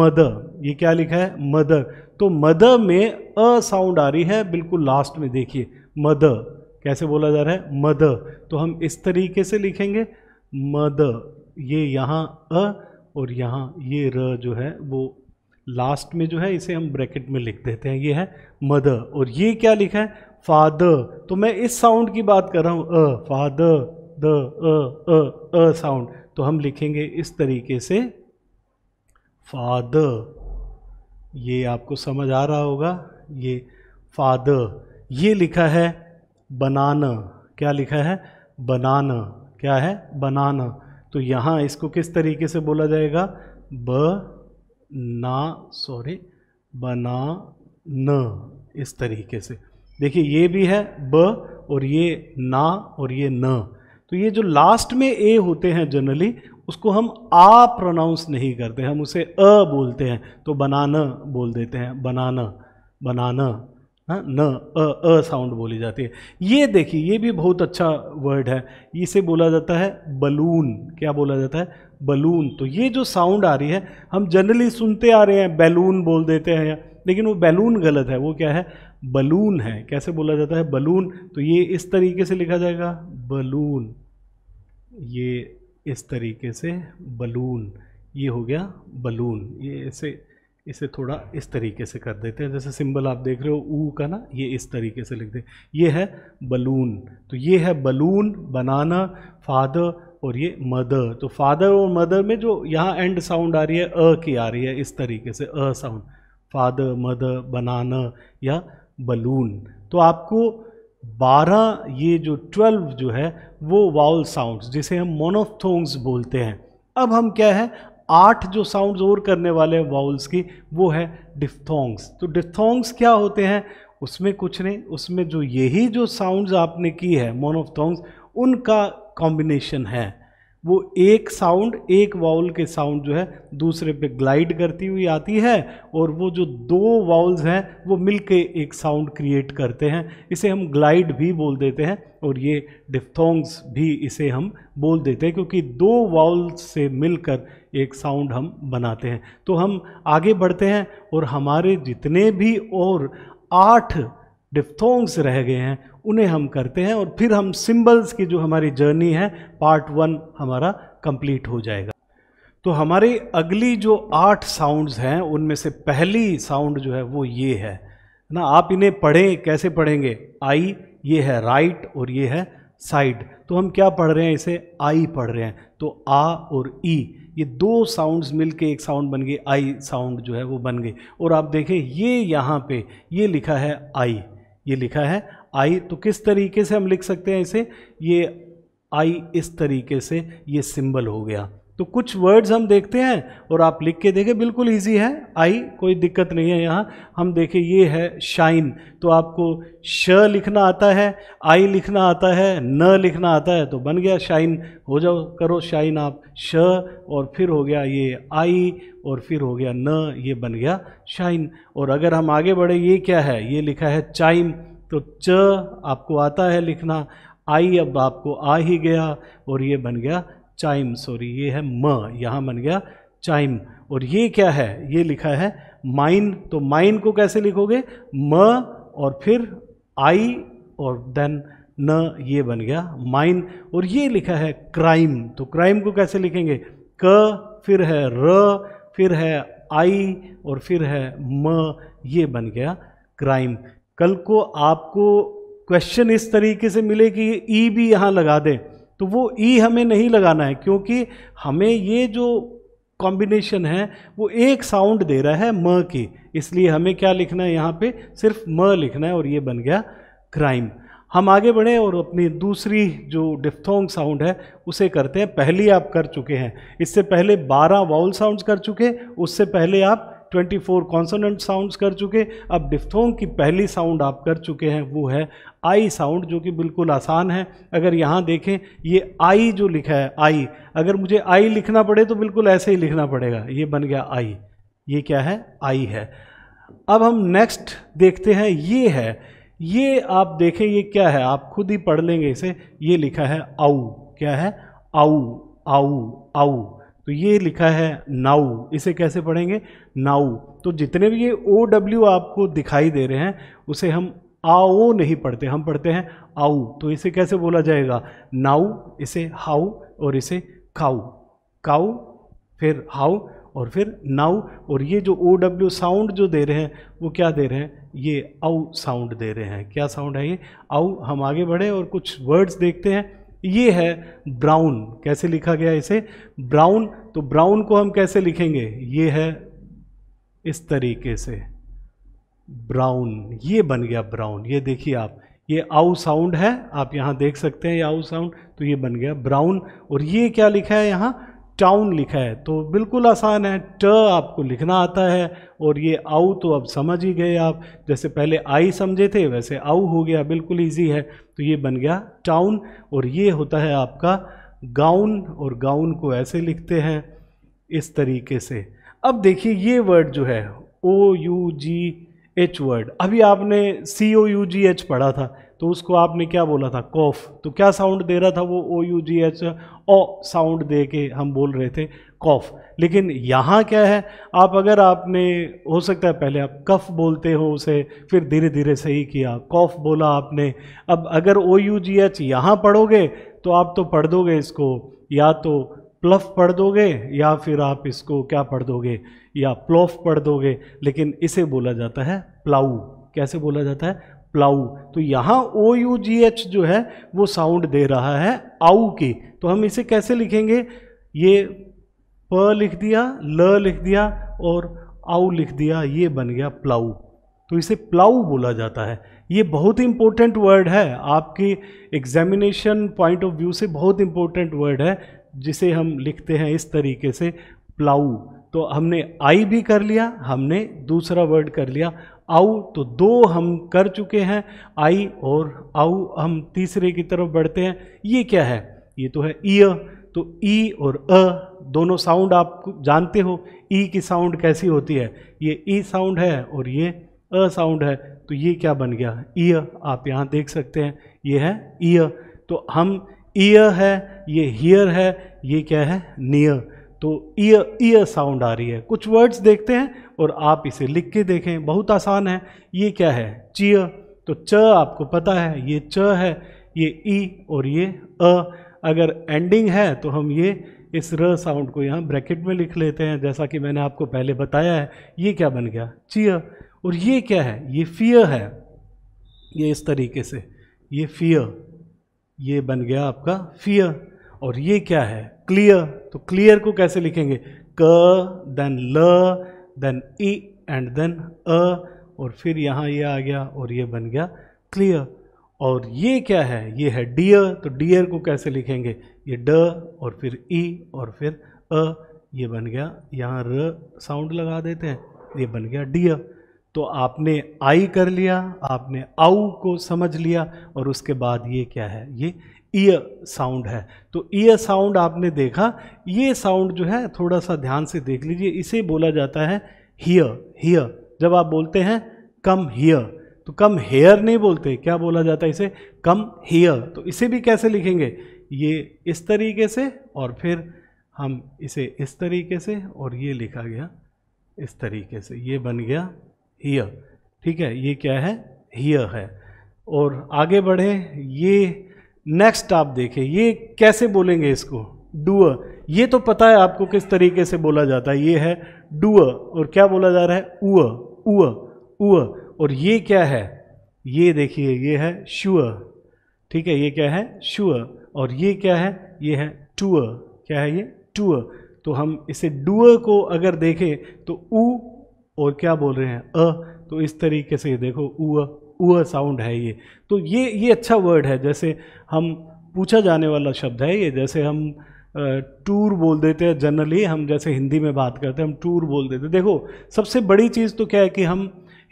मद ये क्या लिखा है मदर तो मद में अ साउंड आ रही है बिल्कुल लास्ट में देखिए मद कैसे बोला जा रहा है मद तो हम इस तरीके से लिखेंगे मद ये यहाँ अ और यहाँ ये र जो है वो लास्ट में जो है इसे हम ब्रैकेट में लिख देते हैं ये है मद और ये क्या लिखा है फादर तो मैं इस साउंड की बात कर रहा हूँ अ फादर द अ अ अ साउंड तो हम लिखेंगे इस तरीके से फादर ये आपको समझ आ रहा होगा ये फादर ये लिखा है बनाना क्या लिखा है बनाना क्या है बनाना तो यहाँ इसको किस तरीके से बोला जाएगा ब ना सॉरी बना न इस तरीके से देखिए ये भी है ब और ये ना और ये न तो ये जो लास्ट में ए होते हैं जनरली उसको हम आ प्रोनाउंस नहीं करते हम उसे अ बोलते हैं तो बनाना बोल देते हैं बनाना बनाना हाँ, न अ अ साउंड बोली जाती है ये देखिए ये भी बहुत अच्छा वर्ड है इसे बोला जाता है बलून क्या बोला जाता है बलून तो ये जो साउंड आ रही है हम जनरली सुनते आ रहे हैं बैलून बोल देते हैं लेकिन वो बैलून गलत है वो क्या है बलून है कैसे बोला जाता है बलून तो ये इस तरीके से लिखा जाएगा बलून ये इस तरीके से बलून ये हो गया बलून ये ऐसे इसे थोड़ा इस तरीके से कर देते हैं जैसे सिंबल आप देख रहे हो ऊ का ना ये इस तरीके से लिख दे ये है बलून तो ये है बलून बनाना फादर और ये मदर तो फादर और मदर में जो यहाँ एंड साउंड आ रही है अ की आ रही है इस तरीके से अ साउंड फादर मदर बनाना या बलून तो आपको 12 ये जो 12 जो है वो वाउल साउंड्स जिसे हम मोनोथोंग्स बोलते हैं अब हम क्या है आठ जो साउंड्स और करने वाले हैं वाउल्स की वो है डिफ्थोंग्स तो डिफ्थोंग्स क्या होते हैं उसमें कुछ नहीं उसमें जो यही जो साउंड्स आपने की है मोनोफथोंग्स उनका कॉम्बिनेशन है वो एक साउंड एक वाउल के साउंड जो है दूसरे पे ग्लाइड करती हुई आती है और वो जो दो वाउल्स हैं वो मिल के एक साउंड क्रिएट करते हैं इसे हम ग्लाइड भी बोल देते हैं और ये डिफ्थोंग्स भी इसे हम बोल देते हैं क्योंकि दो वाउल से मिलकर एक साउंड हम बनाते हैं तो हम आगे बढ़ते हैं और हमारे जितने भी और आठ डिफ्थोंग्स रह गए हैं उन्हें हम करते हैं और फिर हम सिंबल्स की जो हमारी जर्नी है पार्ट वन हमारा कंप्लीट हो जाएगा तो हमारी अगली जो आठ साउंड्स हैं उनमें से पहली साउंड जो है वो ये है ना आप इन्हें पढ़ें कैसे पढ़ेंगे आई ये है राइट और ये है साइड तो हम क्या पढ़ रहे हैं इसे आई पढ़ रहे हैं तो आ और ई ये दो साउंड्स मिलके एक साउंड बन गई आई साउंड जो है वो बन गई और आप देखें ये यहाँ पे ये लिखा है आई ये लिखा है आई तो किस तरीके से हम लिख सकते हैं इसे ये आई इस तरीके से ये सिंबल हो गया तो कुछ वर्ड्स हम देखते हैं और आप लिख के देखें बिल्कुल इजी है आई कोई दिक्कत नहीं है यहाँ हम देखें ये है शाइन तो आपको श लिखना आता है आई लिखना आता है न लिखना आता है तो बन गया शाइन हो जाओ करो शाइन आप श और फिर हो गया ये आई और फिर हो गया न ये बन गया शाइन और अगर हम आगे बढ़े ये क्या है ये लिखा है चाइम तो च आपको आता है लिखना आई अब आपको आ ही गया और ये बन गया चाइम सॉरी ये है म यहाँ बन गया चाइम और ये क्या है ये लिखा है माइन तो माइन को कैसे लिखोगे म और फिर आई और देन न ये बन गया माइन और ये लिखा है क्राइम तो क्राइम को कैसे लिखेंगे क फिर है र फिर है आई और फिर है म ये बन गया क्राइम कल को आपको क्वेश्चन इस तरीके से मिले कि ई e भी यहाँ लगा दें तो वो ई e हमें नहीं लगाना है क्योंकि हमें ये जो कॉम्बिनेशन है वो एक साउंड दे रहा है म की इसलिए हमें क्या लिखना है यहाँ पे सिर्फ म लिखना है और ये बन गया क्राइम हम आगे बढ़े और अपनी दूसरी जो डिफ्थोंग साउंड है उसे करते हैं पहली आप कर चुके हैं इससे पहले 12 वाउल साउंड्स कर चुके उससे पहले आप 24 कॉन्सोनेंट साउंड्स कर चुके अब डिफ्थोंग की पहली साउंड आप कर चुके हैं वो है आई साउंड जो कि बिल्कुल आसान है अगर यहाँ देखें ये आई जो लिखा है आई अगर मुझे आई लिखना पड़े तो बिल्कुल ऐसे ही लिखना पड़ेगा ये बन गया आई ये क्या है आई है अब हम नेक्स्ट देखते हैं ये है ये आप देखें ये क्या है आप खुद ही पढ़ लेंगे इसे ये लिखा है आऊ क्या है आऊ आऊ आऊ तो ये लिखा है नाउ इसे कैसे पढ़ेंगे नाउ तो जितने भी ये ओ डब्ल्यू आपको दिखाई दे रहे हैं उसे हम आओ नहीं पढ़ते हम पढ़ते हैं आउ तो इसे कैसे बोला जाएगा नाउ इसे हाउ और इसे काऊ काऊ फिर हाउ और फिर नाउ और ये जो ओ डब्ल्यू साउंड जो दे रहे हैं वो क्या दे रहे हैं ये आउ साउंड दे रहे हैं क्या साउंड है ये आउ हम आगे बढ़े और कुछ वर्ड्स देखते हैं ये है ब्राउन कैसे लिखा गया इसे ब्राउन तो ब्राउन को हम कैसे लिखेंगे ये है इस तरीके से ब्राउन ये बन गया ब्राउन ये देखिए आप ये आउ साउंड है आप यहाँ देख सकते हैं ये आउ साउंड तो ये बन गया ब्राउन और ये क्या लिखा है यहाँ टाउन लिखा है तो बिल्कुल आसान है ट आपको लिखना आता है और ये आउ तो अब समझ ही गए आप जैसे पहले आई समझे थे वैसे आउ हो गया बिल्कुल इजी है तो ये बन गया टाउन और ये होता है आपका गाउन और गाउन को ऐसे लिखते हैं इस तरीके से अब देखिए ये वर्ड जो है O U G H word अभी आपने सी ओ यू जी एच पढ़ा था तो उसको आपने क्या बोला था कॉफ तो क्या साउंड दे रहा था वो O U G H O sound दे के हम बोल रहे थे कॉफ लेकिन यहाँ क्या है आप अगर आपने हो सकता है पहले आप कफ बोलते हो उसे फिर धीरे धीरे सही किया कॉफ बोला आपने अब अगर ओ यू जी एच यहाँ पढ़ोगे तो आप तो पढ़ दोगे इसको या तो प्लफ पढ़ दोगे या फिर आप इसको क्या पढ़ दोगे या प्लोफ पढ़ दोगे लेकिन इसे बोला जाता है प्लाऊ कैसे बोला जाता है प्लाऊ तो यहाँ ओ यू जी एच जो है वो साउंड दे रहा है आऊ की तो हम इसे कैसे लिखेंगे ये प लिख दिया ल लिख दिया और आउ लिख दिया ये बन गया प्लाऊ तो इसे प्लाऊ बोला जाता है ये बहुत ही वर्ड है आपके एग्जामिनेशन पॉइंट ऑफ व्यू से बहुत इंपॉर्टेंट वर्ड है जिसे हम लिखते हैं इस तरीके से प्लाऊ तो हमने आई भी कर लिया हमने दूसरा वर्ड कर लिया आउ तो दो हम कर चुके हैं आई और आऊ हम तीसरे की तरफ बढ़ते हैं ये क्या है ये तो है ईय तो ई और अ दोनों साउंड आप जानते हो ई की साउंड कैसी होती है ये ई साउंड है और ये अ साउंड है तो ये क्या बन गया ईय आप यहाँ देख सकते हैं ये है ईय तो हम ई है ये हियर है ये क्या है नियर तो ई ईय साउंड आ रही है कुछ वर्ड्स देखते हैं और आप इसे लिख के देखें बहुत आसान है ये क्या है चिय तो च आपको पता है ये च है ये ई और ये अ अगर एंडिंग है तो हम ये इस र साउंड को यहाँ ब्रैकेट में लिख लेते हैं जैसा कि मैंने आपको पहले बताया है ये क्या बन गया चिय और ये क्या है ये फिय है ये इस तरीके से ये फिय ये बन गया आपका फिय और ये क्या है क्लियर तो क्लियर को कैसे लिखेंगे क देन ल देन ई एंड देन अ और फिर यहाँ ये आ गया और ये बन गया क्लियर और ये क्या है ये है डियर तो डियर को कैसे लिखेंगे ये ड और फिर ई और फिर अ ये बन गया यहाँ र साउंड लगा देते हैं ये बन गया डियर तो आपने आई कर लिया आपने आउ को समझ लिया और उसके बाद ये क्या है ये ईयर साउंड है तो ईयर साउंड आपने देखा ये साउंड जो है थोड़ा सा ध्यान से देख लीजिए इसे बोला जाता है हियर हियर जब आप बोलते हैं कम हियर तो कम हेयर नहीं बोलते क्या बोला जाता है इसे कम हेयर तो इसे भी कैसे लिखेंगे ये इस तरीके से और फिर हम इसे इस तरीके से और ये लिखा गया इस तरीके से ये बन गया हियर ठीक है ये क्या है हियर है और आगे बढ़े ये नेक्स्ट आप देखें ये कैसे बोलेंगे इसको डूअ ये तो पता है आपको किस तरीके से बोला जाता है ये है डूअ और क्या बोला जा रहा है उ उ उ और ये क्या है ये देखिए ये है शुअ ठीक है ये क्या है शुअ और ये क्या है ये है टूअ क्या है ये टूअ तो हम इसे डूअ को अगर देखें तो उ और क्या बोल रहे हैं अ तो इस तरीके से देखो उ उ साउंड है ये तो ये ये अच्छा वर्ड है जैसे हम पूछा जाने वाला शब्द है ये जैसे हम टूर बोल देते हैं जनरली हम जैसे हिंदी में बात करते हैं हम टूर बोल देते हैं देखो सबसे बड़ी चीज़ तो क्या है कि हम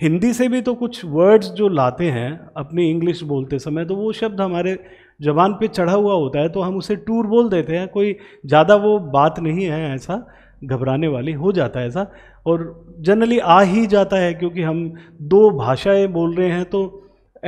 हिंदी से भी तो कुछ वर्ड्स जो लाते हैं अपनी इंग्लिश बोलते समय तो वो शब्द हमारे जबान पे चढ़ा हुआ होता है तो हम उसे टूर बोल देते हैं कोई ज़्यादा वो बात नहीं है ऐसा घबराने वाली हो जाता है ऐसा और जनरली आ ही जाता है क्योंकि हम दो भाषाएं बोल रहे हैं तो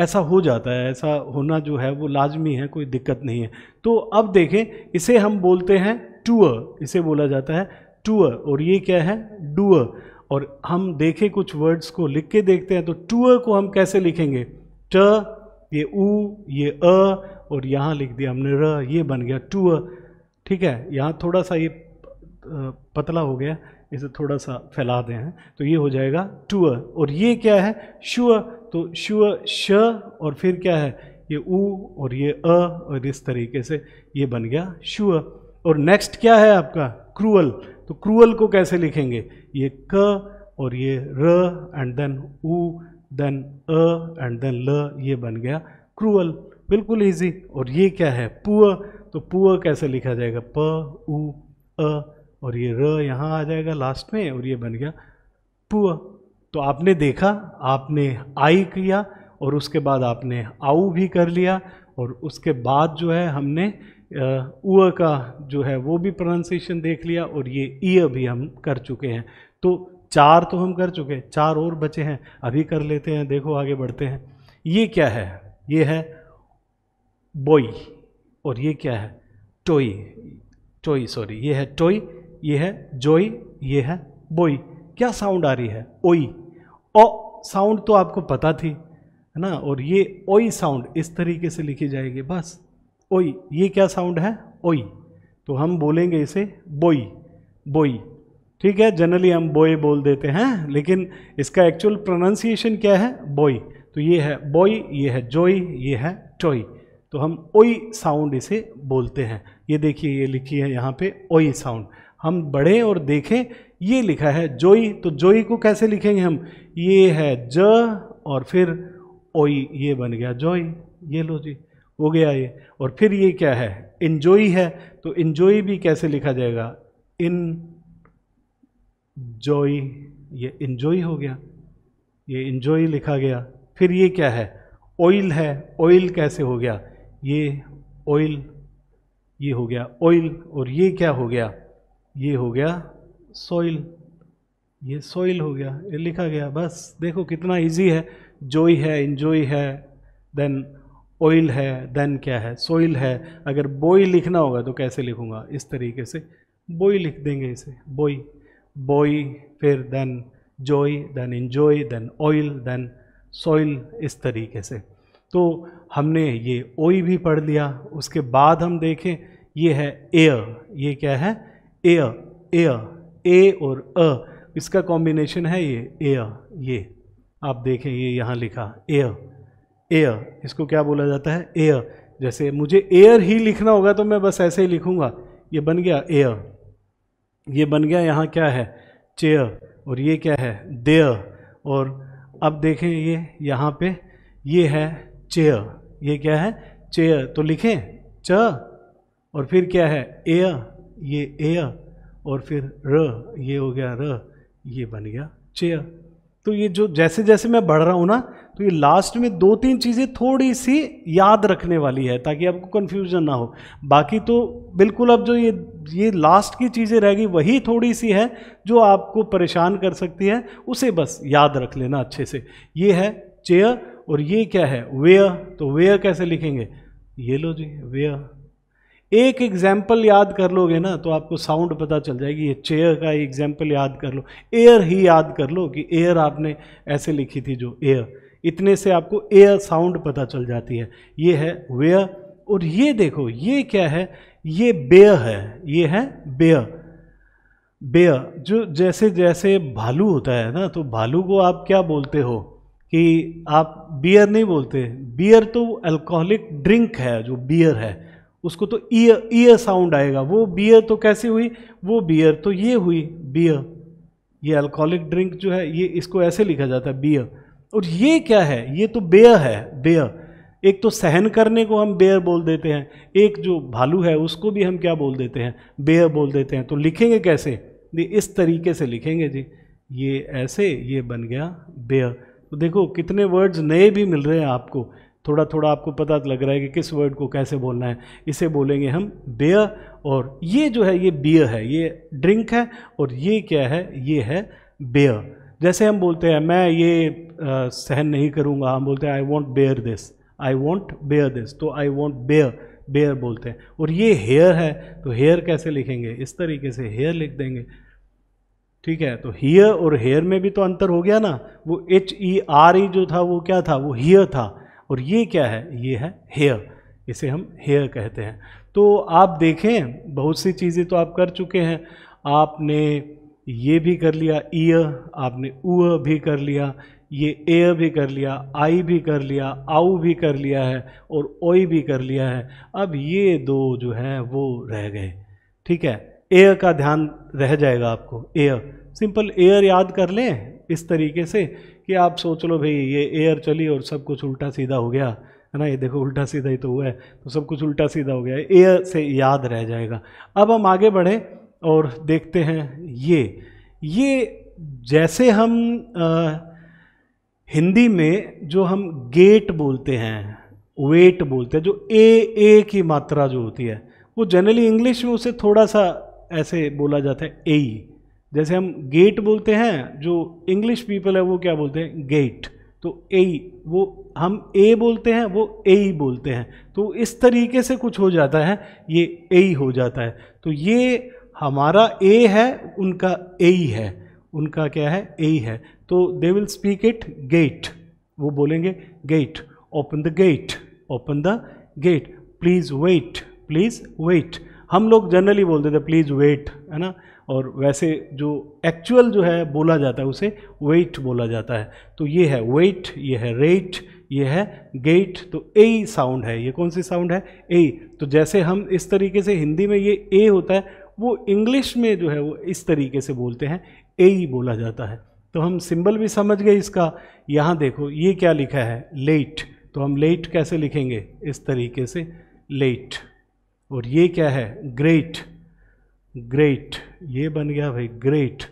ऐसा हो जाता है ऐसा होना जो है वो लाजमी है कोई दिक्कत नहीं है तो अब देखें इसे हम बोलते हैं टूअर इसे बोला जाता है टूअर और ये क्या है डूअर और हम देखें कुछ वर्ड्स को लिख के देखते हैं तो टूअर को हम कैसे लिखेंगे ट ये ऊ ये अ और यहाँ लिख दिया हमने र ये बन गया टूअ ठीक है यहाँ थोड़ा सा ये पतला हो गया इसे थोड़ा सा फैला दें हैं तो ये हो जाएगा टू और ये क्या है शुअ तो शु श और फिर क्या है ये उ और ये अ और इस तरीके से ये बन गया शु और नेक्स्ट क्या है आपका क्रूअल तो क्रूअल को कैसे लिखेंगे ये क और ये र एंड देन उ देन अ एंड देन ल ये बन गया क्रूअल बिल्कुल इजी और ये क्या है पुअ तो पुअ कैसे लिखा जाएगा प उ अ और ये र यहाँ आ जाएगा लास्ट में और ये बन गया पुआ तो आपने देखा आपने आई किया और उसके बाद आपने आऊ भी कर लिया और उसके बाद जो है हमने उ का जो है वो भी प्रोनाउंसिएशन देख लिया और ये ईय भी हम कर चुके हैं तो चार तो हम कर चुके हैं चार और बचे हैं अभी कर लेते हैं देखो आगे बढ़ते हैं ये क्या है ये है बोई और ये क्या है टोई टोई सॉरी ये है टोई ये है जोई ये है बोई क्या साउंड आ रही है ओई ओ साउंड तो आपको पता थी है ना और ये ओई साउंड इस तरीके से लिखी जाएगी बस ओई ये क्या साउंड है ओई तो हम बोलेंगे इसे बोई बोई ठीक है जनरली हम बोई बोल देते हैं लेकिन इसका एक्चुअल प्रोनाउंसिएशन क्या है बोई तो ये है बोई ये है जोई ये है टोई तो हम ओई साउंड इसे बोलते हैं ये देखिए ये लिखी है यहाँ पे ओई साउंड हम बढ़े और देखें ये लिखा है जोई तो जोई को कैसे लिखेंगे हम ये है ज और फिर ओई ये बन गया जोई ये लो जी हो गया ये और फिर ये क्या है इन्जोई है तो इन्जोई भी कैसे लिखा जाएगा इन जोई ये इन्जोई हो गया ये इन्जोई लिखा गया फिर ये क्या है ऑयल है ऑयल कैसे हो गया ये ऑयल ये हो गया ऑयल और ये क्या हो गया ये हो गया सोइल ये सोइल हो गया ये लिखा गया बस देखो कितना इजी है जोई है इंजोई है देन ऑयल है देन क्या है सोइल है अगर बोई लिखना होगा तो कैसे लिखूंगा इस तरीके से बोई लिख देंगे इसे बोई बोई फिर then joy then enjoy then oil then soil इस तरीके से तो हमने ये ओई भी पढ़ लिया उसके बाद हम देखें ये है एयर ये क्या है ए ए ए और अ इसका कॉम्बिनेशन है ये ए ये आप देखें ये यहाँ लिखा ए एयर इसको क्या बोला जाता है एयर जैसे मुझे एयर ही लिखना होगा तो मैं बस ऐसे ही लिखूंगा ये बन गया एयर ये बन गया यहाँ क्या है चेयर और ये क्या है देयर और अब देखें ये यहाँ पे ये है चेयर ये क्या है चेयर तो लिखें च और फिर क्या है एयर ये एय और फिर र ये हो गया र ये बन गया चेय तो ये जो जैसे जैसे मैं बढ़ रहा हूँ ना तो ये लास्ट में दो तीन चीज़ें थोड़ी सी याद रखने वाली है ताकि आपको कन्फ्यूजन ना हो बाकी तो बिल्कुल अब जो ये ये लास्ट की चीज़ें रह गई वही थोड़ी सी है जो आपको परेशान कर सकती है उसे बस याद रख लेना अच्छे से ये है चेय और ये क्या है वेय तो वेय कैसे लिखेंगे ये लो जी वेय एक एग्जाम्पल याद कर लोगे ना तो आपको साउंड पता चल जाएगी ये चेयर का एग्जाम्पल याद कर लो एयर ही याद कर लो कि एयर आपने ऐसे लिखी थी जो एयर इतने से आपको एयर साउंड पता चल जाती है ये है वेयर और ये देखो ये क्या है ये बेयर है ये है बेयर बेयर जो जैसे जैसे भालू होता है ना तो भालू को आप क्या बोलते हो कि आप बियर नहीं बोलते बियर तो अल्कोहलिक ड्रिंक है जो बियर है उसको तो ईय ईयर साउंड आएगा वो बियर तो कैसे हुई वो बियर तो ये हुई बियर ये अल्कोहलिक ड्रिंक जो है ये इसको ऐसे लिखा जाता है बियर और ये क्या है ये तो बेयर है बेयर एक तो सहन करने को हम बेयर बोल देते हैं एक जो भालू है उसको भी हम क्या बोल देते हैं बेयर बोल देते हैं तो लिखेंगे कैसे ये इस तरीके से लिखेंगे जी ये ऐसे ये बन गया बेयर तो देखो कितने वर्ड्स नए भी मिल रहे हैं आपको थोड़ा थोड़ा आपको पता लग रहा है कि किस वर्ड को कैसे बोलना है इसे बोलेंगे हम बेयर और ये जो है ये बियर है ये ड्रिंक है और ये क्या है ये है बेयर जैसे हम बोलते हैं मैं ये आ, सहन नहीं करूँगा हम बोलते हैं I want bear this I want bear this तो आई वॉन्ट बेयर बेयर बोलते हैं और ये हेयर है तो हेयर कैसे लिखेंगे इस तरीके से हेयर लिख देंगे ठीक है तो हियर और हेयर में भी तो अंतर हो गया ना वो एच ई आर ई जो था वो क्या था वो हियर था और ये क्या है ये है हेयर इसे हम हेयर कहते हैं तो आप देखें बहुत सी चीज़ें तो आप कर चुके हैं आपने ये भी कर लिया ईय आपने ऊ भी कर लिया ये ए भी कर लिया आई भी कर लिया आउ भी कर लिया है और ओई भी कर लिया है अब ये दो जो हैं वो रह गए ठीक है एय का ध्यान रह जाएगा आपको एयर सिंपल एयर याद कर लें इस तरीके से कि आप सोच लो भाई ये एयर चली और सब कुछ उल्टा सीधा हो गया है ना ये देखो उल्टा सीधा ही तो हुआ है तो सब कुछ उल्टा सीधा हो गया है एयर से याद रह जाएगा अब हम आगे बढ़ें और देखते हैं ये ये जैसे हम आ, हिंदी में जो हम गेट बोलते हैं वेट बोलते हैं जो ए ए की मात्रा जो होती है वो जनरली इंग्लिश में उसे थोड़ा सा ऐसे बोला जाता है ए जैसे हम गेट बोलते हैं जो इंग्लिश पीपल है वो क्या बोलते हैं गेट तो ए वो हम ए बोलते हैं वो ए बोलते हैं तो इस तरीके से कुछ हो जाता है ये ए हो जाता है तो ये हमारा ए है उनका ए है उनका क्या है ए है तो they will speak it gate वो बोलेंगे gate open the gate open the gate please wait please wait हम लोग जनरली बोलते थे प्लीज़ वेट है ना और वैसे जो एक्चुअल जो है बोला जाता है उसे वेट बोला जाता है तो ये है वेट ये है रेट ये है गेट तो ए साउंड है ये कौन सी साउंड है ए तो जैसे हम इस तरीके से हिंदी में ये ए होता है वो इंग्लिश में जो है वो इस तरीके से बोलते हैं ए बोला जाता है तो हम सिंबल भी समझ गए इसका यहाँ देखो ये क्या लिखा है लेट तो हम लेट कैसे लिखेंगे इस तरीके से लेट और ये क्या है ग्रेट ग्रेट ये बन गया भाई ग्रेट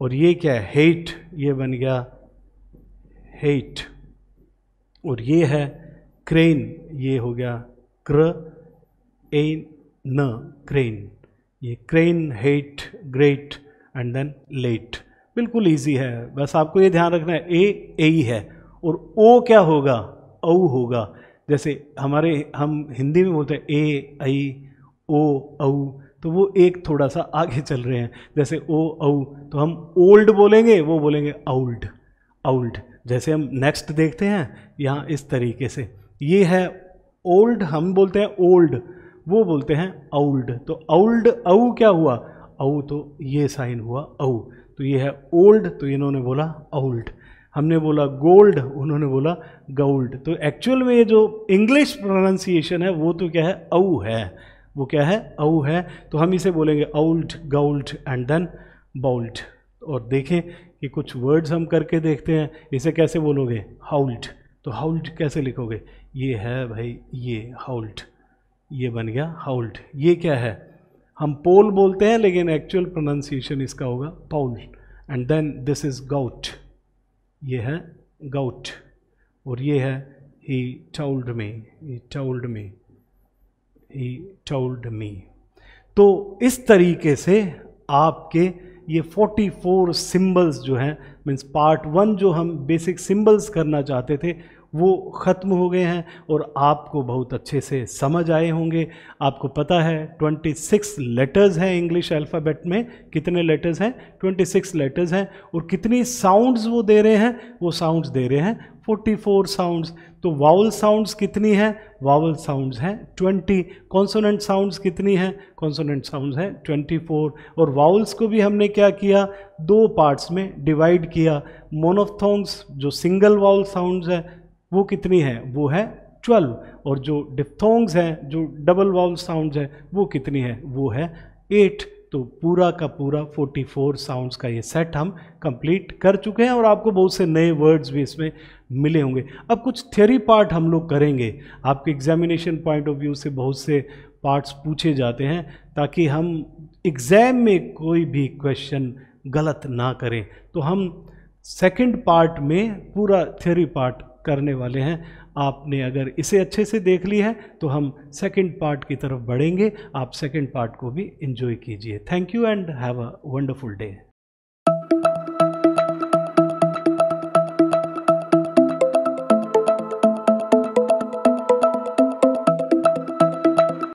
और ये क्या है हेट ये बन गया हेट और ये है क्रेन ये हो गया क्र ए न क्रेन ये crane hate great and then late बिल्कुल इजी है बस आपको ये ध्यान रखना है ए ए है और ओ क्या होगा औ होगा जैसे हमारे हम हिंदी में बोलते हैं ए आई ओ औ तो वो एक थोड़ा सा आगे चल रहे हैं जैसे ओ औ तो हम ओल्ड बोलेंगे वो बोलेंगे औल्ड औल्ड जैसे हम नेक्स्ट देखते हैं यहाँ इस तरीके से ये है ओल्ड हम बोलते हैं ओल्ड वो बोलते हैं औल्ड तो औल्ड औ क्या हुआ औ तो ये साइन हुआ औ तो ये है ओल्ड तो इन्होंने बोला औल्ड हमने बोला गोल्ड उन्होंने बोला गोल्ड तो एक्चुअल में ये जो इंग्लिश प्रोनाउंसिएशन है वो तो क्या है औ है वो क्या है औ है तो हम इसे बोलेंगे औल्ट गउल्ट एंड देन बाउल्ट और देखें कि कुछ वर्ड्स हम करके देखते हैं इसे कैसे बोलोगे हाउल्ट तो हाउल्ट कैसे लिखोगे ये है भाई ये हाउल्ट ये बन गया हाउल्ट ये क्या है हम पोल बोलते हैं लेकिन एक्चुअल प्रोनाउंसिएशन इसका होगा Paul and then this is gout ये है गाउट और ये है ही टाउल्ड में ही टाउल्ड में ही टोल्ड मी तो इस तरीके से आपके ये 44 सिंबल्स जो हैं मीन्स पार्ट वन जो हम बेसिक सिंबल्स करना चाहते थे वो ख़त्म हो गए हैं और आपको बहुत अच्छे से समझ आए होंगे आपको पता है 26 लेटर्स हैं इंग्लिश अल्फ़ाबेट में कितने लेटर्स हैं 26 लेटर्स हैं और कितनी साउंड्स वो दे रहे हैं वो साउंड्स दे रहे हैं 44 साउंड्स तो वावल साउंड्स कितनी हैं वावल साउंड्स हैं 20 कॉन्सोनेंट साउंड्स कितनी हैं कॉन्सोनेंट साउंड्स हैं 24 और वाउल्स को भी हमने क्या किया दो पार्ट्स में डिवाइड किया मोनोफथोंग्स जो सिंगल वाउल साउंड्स हैं वो कितनी है वो है ट्वेल्व और जो डिप्थोंग्स हैं जो डबल वाउल साउंड हैं वो कितनी है वो है एट तो पूरा का पूरा 44 साउंड्स का ये सेट हम कंप्लीट कर चुके हैं और आपको बहुत से नए वर्ड्स भी इसमें मिले होंगे अब कुछ थ्योरी पार्ट हम लोग करेंगे आपके एग्जामिनेशन पॉइंट ऑफ व्यू से बहुत से पार्ट्स पूछे जाते हैं ताकि हम एग्ज़ाम में कोई भी क्वेश्चन गलत ना करें तो हम सेकंड पार्ट में पूरा थ्योरी पार्ट करने वाले हैं आपने अगर इसे अच्छे से देख ली है तो हम सेकंड पार्ट की तरफ बढ़ेंगे आप सेकंड पार्ट को भी इन्जॉय कीजिए thank you and have a wonderful day